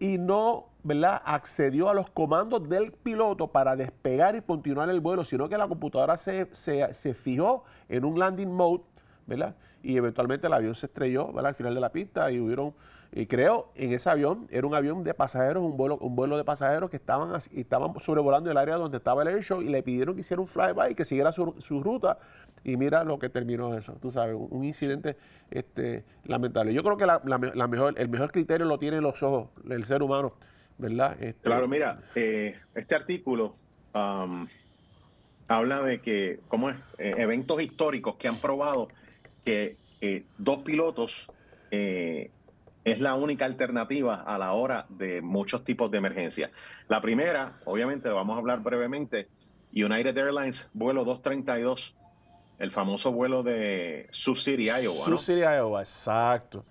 y no, ¿verdad? Accedió a los comandos del piloto para despegar y continuar el vuelo, sino que la computadora se, se fijó en un landing mode, ¿verdad? Y eventualmente el avión se estrelló, ¿verdad? Al final de la pista y hubieron y creo, en ese avión, era un avión de pasajeros, un vuelo, un vuelo de pasajeros que estaban, estaban sobrevolando el área donde estaba el airshow y le pidieron que hiciera un flyby que siguiera su, ruta. Y mira lo que terminó eso, tú sabes, un, incidente este, lamentable. Yo creo que la, mejor, el mejor criterio lo tienen los ojos, el ser humano, ¿verdad? Este, claro, mira, eh, este artículo um, habla de que, ¿cómo es? Eh, eventos históricos que han probado que eh, dos pilotos es la única alternativa a la hora de muchos tipos de emergencias. La primera, obviamente, lo vamos a hablar brevemente, United Airlines, vuelo 232, el famoso vuelo de Sioux City, Iowa. Sioux City, Iowa, exacto.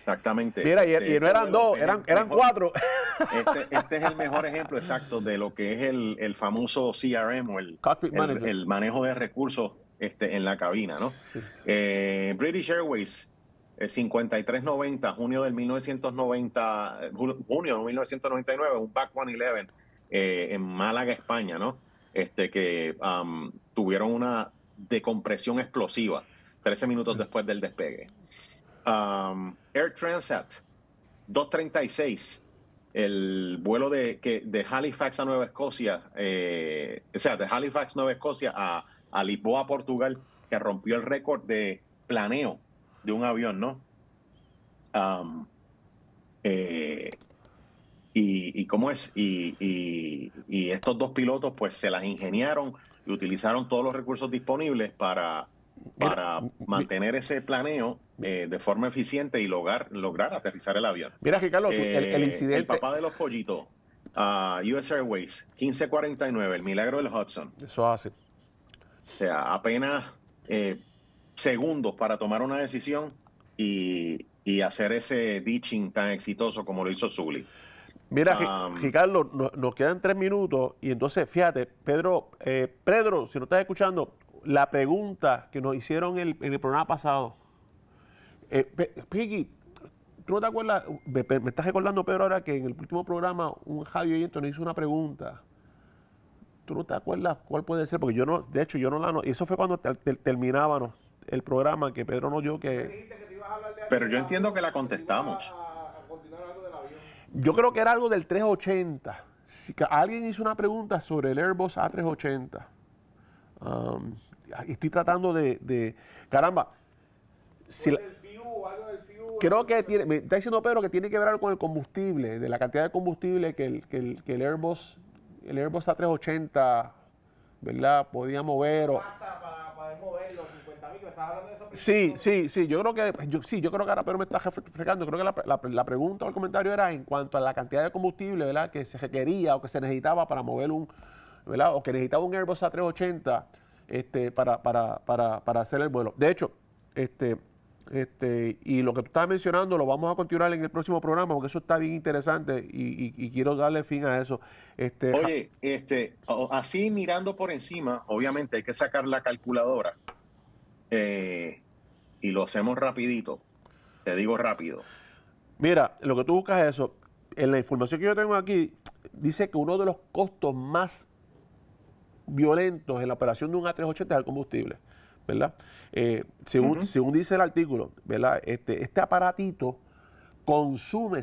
Exactamente. Mira, y, no este eran dos, eran, cuatro. Este, (laughs) este, es el mejor ejemplo exacto de lo que es el, famoso CRM o el, el, manejo de recursos este, en la cabina, ¿no? Eh, British Airways, el 5390, junio del 1990, eh, junio de 1999, un Back 111 eh, en Málaga, España, ¿no? Este, que tuvieron una decompresión explosiva 13 minutos mm. después del despegue. Air Transat 236, el vuelo de, que, de Halifax a Nueva Escocia, eh, o sea, de Halifax, Nueva Escocia a Lisboa, Portugal, que rompió el récord de planeo de un avión, ¿no? Eh, y, cómo es, y, estos dos pilotos pues se las ingeniaron y utilizaron todos los recursos disponibles para, para mantener ese planeo eh, de forma eficiente y lograr, lograr aterrizar el avión. Mira que eh, el, incidente... El papá de los pollitos, uh, US Airways, 1549, el milagro del Hudson. Eso hace. O sea, apenas eh, segundos para tomar una decisión y, hacer ese ditching tan exitoso como lo hizo Zully. Mira, um, Ricardo, nos quedan tres minutos y entonces fíjate, Pedro, eh, Pedro, si no estás escuchando, la pregunta que nos hicieron el, en el programa pasado. Eh, Piggy, ¿tú no te acuerdas? Me, estás recordando, Pedro, ahora que en el último programa un Javi Oyento nos hizo una pregunta. ¿Tú no te acuerdas cuál puede ser? Porque yo no, de hecho, yo no la... No, y eso fue cuando terminábamos el programa que Pedro no yo que... Pero yo entiendo que la contestamos. Yo creo que era algo del 380. Si alguien hizo una pregunta sobre el Airbus A380. Um, estoy tratando de, caramba. creo que tiene, me está diciendo Pedro que tiene que ver algo con el combustible, de la cantidad de combustible que el, que el, Airbus, el Airbus A380, ¿verdad? Podía mover Para, para moverlo, Sí, sí, sí. Yo creo que, pues, yo, sí, yo creo que ahora pero me está refrescando. Creo que la, pregunta o el comentario era en cuanto a la cantidad de combustible ¿verdad? que se requería o que se necesitaba para mover un, ¿verdad? O que necesitaba un Airbus A380 este, para, para, para, para hacer el vuelo. De hecho, este, este, y lo que tú estabas mencionando lo vamos a continuar en el próximo programa porque eso está bien interesante y, quiero darle fin a eso. Este, Oye, este, así mirando por encima, obviamente hay que sacar la calculadora eh, y lo hacemos rapidito. Te digo rápido. Mira, lo que tú buscas es eso. En la información que yo tengo aquí, dice que uno de los costos más violentos en la operación de un A380 es el combustible, ¿verdad? Eh, según, dice el artículo, ¿verdad? Este, este aparatito consume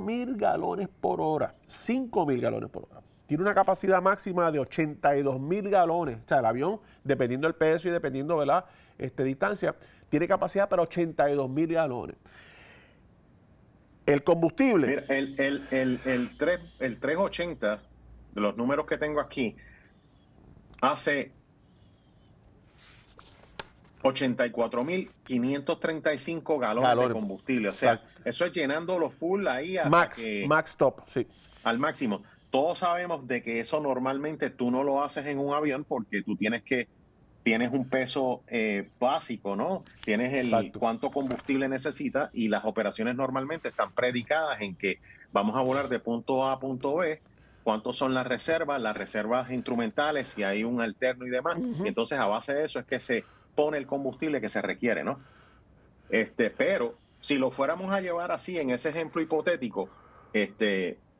mil galones por hora. mil galones por hora tiene una capacidad máxima de 82 mil galones. O sea, el avión, dependiendo del peso y dependiendo de este, la distancia, tiene capacidad para 82 mil galones. El combustible. Mira, el, 3, el 380, de los números que tengo aquí, hace 84.535 galones, galones de combustible. O sea, eso es llenando los full ahí max, max top, sí. Al máximo. Todos sabemos de que eso normalmente tú no lo haces en un avión porque tú tienes que tienes un peso eh, básico, ¿no? Tienes el cuánto combustible necesitas y las operaciones normalmente están predicadas en que vamos a volar de punto A a punto B, cuántos son las reservas, las reservas instrumentales, si hay un alterno y demás. entonces a base de eso es que se pone el combustible que se requiere, ¿no? Este, pero si lo fuéramos a llevar así en ese ejemplo hipotético, este,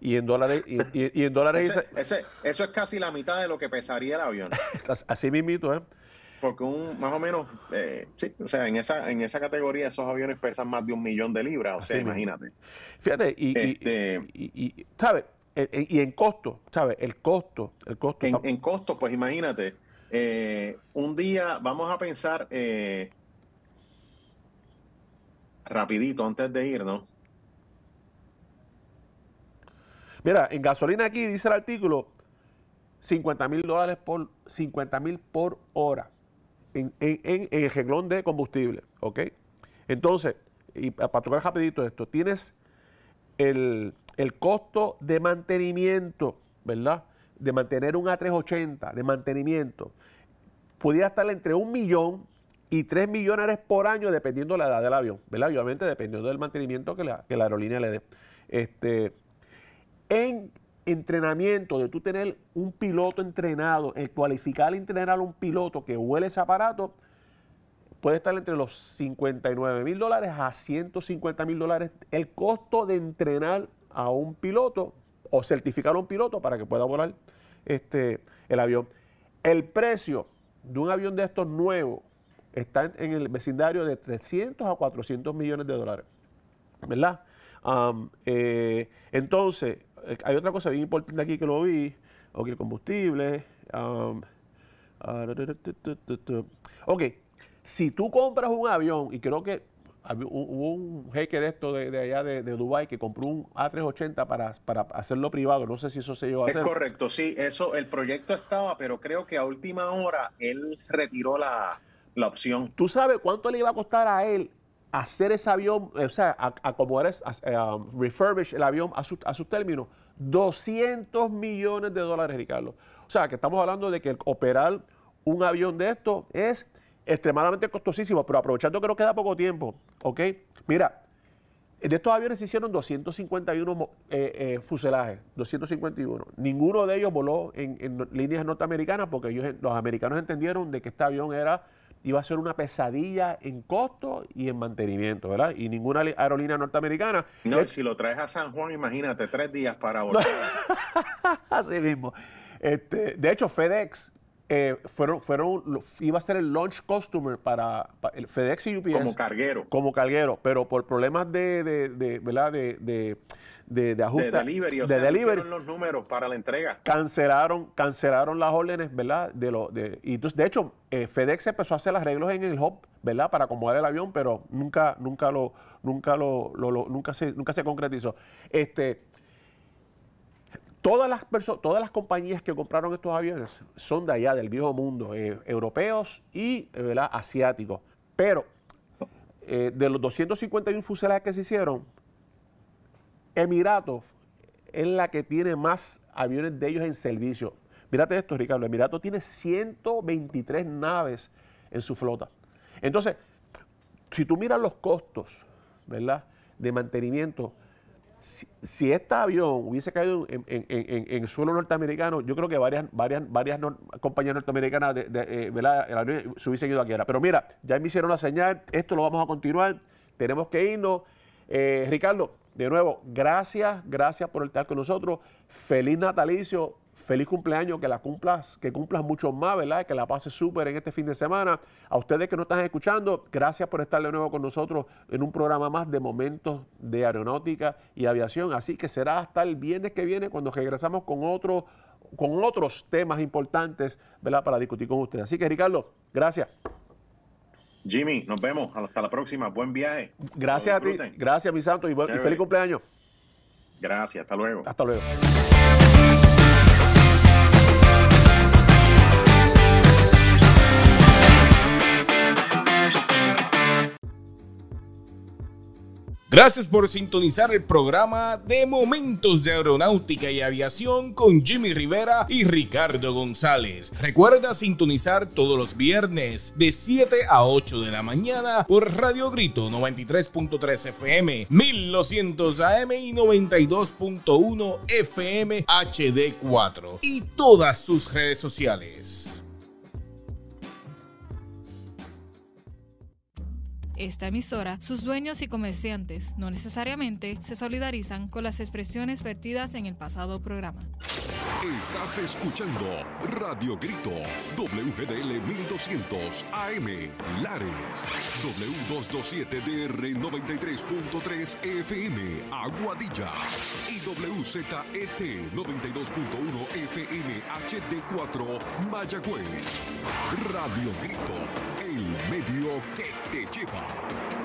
y en dólares. Y, en dólares eso es casi la mitad de lo que pesaría el avión. (laughs) Así mismito, ¿eh? Porque un, más o menos, eh, sí, o sea, en esa, en esa categoría esos aviones pesan más de un millón de libras, o sea, imagínate. Fíjate, y, este, ¿sabes? Eh, eh, y en costo, ¿sabes? El costo, el costo. En, costo, pues imagínate, un día vamos a pensar rapidito antes de irnos. Mira, en gasolina aquí dice el artículo 50 mil dólares por 50 mil por hora en, el reglón de combustible, ¿ok? Entonces, y para tocar rapidito esto, tienes el, costo de mantenimiento, ¿verdad? De mantener un A380, de mantenimiento, podía estar entre un millón y tres millones por año dependiendo de la edad del avión, ¿verdad? Obviamente dependiendo del mantenimiento que la, que la aerolínea le dé. Este, en entrenamiento, de tú tener un piloto entrenado, el cualificar y entrenar a un piloto que vuele ese aparato, puede estar entre los 59 mil dólares a 150 mil dólares el costo de entrenar a un piloto o certificar a un piloto para que pueda volar este, el avión. El precio de un avión de estos nuevos está en el vecindario de 300 a 400 millones de dólares, ¿verdad? Eh, entonces, eh, hay otra cosa bien importante aquí que lo vi, ok, el combustible. Um, ah, ok, si tú compras un avión, y creo que hubo un jeque de esto de, allá de, Dubai que compró un A380 para, hacerlo privado, no sé si eso se llevó a hacer. Es correcto, sí, eso, el proyecto estaba, pero creo que a última hora él retiró la, la opción. ¿Tú sabes cuánto le iba a costar a él hacer ese avión, o sea, acomodar, a, refurbish el avión a sus términos, 200 millones de dólares, Ricardo. O sea, que estamos hablando de que operar un avión de esto es extremadamente costosísimo, pero aprovechando que nos queda poco tiempo, ¿ok? Mira, de estos aviones se hicieron 251 eh, eh, fuselajes, 251. Ninguno de ellos voló en, líneas norteamericanas porque ellos, los americanos entendieron de que este avión era iba a ser una pesadilla en costo y en mantenimiento, ¿verdad? Y ninguna aerolínea norteamericana. No, si lo traes a San Juan, imagínate, tres días para volar. (laughs) Así mismo. Este, de hecho, FedEx eh, fueron, iba a ser el launch customer para, FedEx y UPS. Como carguero. Como carguero, pero por problemas de, ¿verdad? de de, de De delivery, o sea, delivery. los números para la entrega. Cancelaron, cancelaron las órdenes, ¿verdad? De lo, de, de hecho, eh, FedEx empezó a hacer arreglos en el hub, ¿verdad? Para acomodar el avión, pero nunca, nunca lo, nunca lo, nunca se, nunca se concretizó. Este, Todas las, todas las compañías que compraron estos aviones son de allá, del viejo mundo, eh, europeos y eh, ¿verdad? asiáticos. Pero de los 251 fuselajes que se hicieron, Emiratos es la que tiene más aviones de ellos en servicio. Mírate esto, Ricardo. Emiratos tiene 123 naves en su flota. Entonces, si tú miras los costos, ¿verdad? De mantenimiento, si, este avión hubiese caído en, en, suelo norteamericano, yo creo que varias, varias, varias compañías norteamericanas eh, se hubiesen ido a quiera. Pero mira, ya me hicieron la señal, esto lo vamos a continuar, tenemos que irnos. Eh, Ricardo, de nuevo, gracias, gracias por estar con nosotros. Feliz natalicio, feliz cumpleaños, que la cumplas, que cumplas mucho más, ¿verdad? Que la pases súper en este fin de semana. A ustedes que nos están escuchando, gracias por estar de nuevo con nosotros en un programa más de momentos de aeronáutica y aviación. Así que será hasta el viernes que viene cuando regresamos con otro con otros temas importantes, ¿verdad? Para discutir con ustedes. Así que Ricardo, gracias. Jimmy, nos vemos. Hasta la próxima. Buen viaje. Gracias a ti. Gracias, mi santo. Y, y feliz cumpleaños. Gracias. Hasta luego. Hasta luego. Gracias por sintonizar el programa de Momentos de Aeronáutica y Aviación con Jimmy Rivera y Ricardo González. Recuerda sintonizar todos los viernes de 7 a 8 de la mañana por Radio Grito 93.3 FM, 1200 AM y 92.1 FM HD4 y todas sus redes sociales. esta emisora, sus dueños y comerciantes no necesariamente se solidarizan con las expresiones vertidas en el pasado programa. Estás escuchando Radio Grito, WGDL 1200 AM, Lares, W227DR 93.3 FM, Aguadilla y WZET 92.1 FM HD4, Mayagüez. Radio Grito, el medio que te lleva. Bye.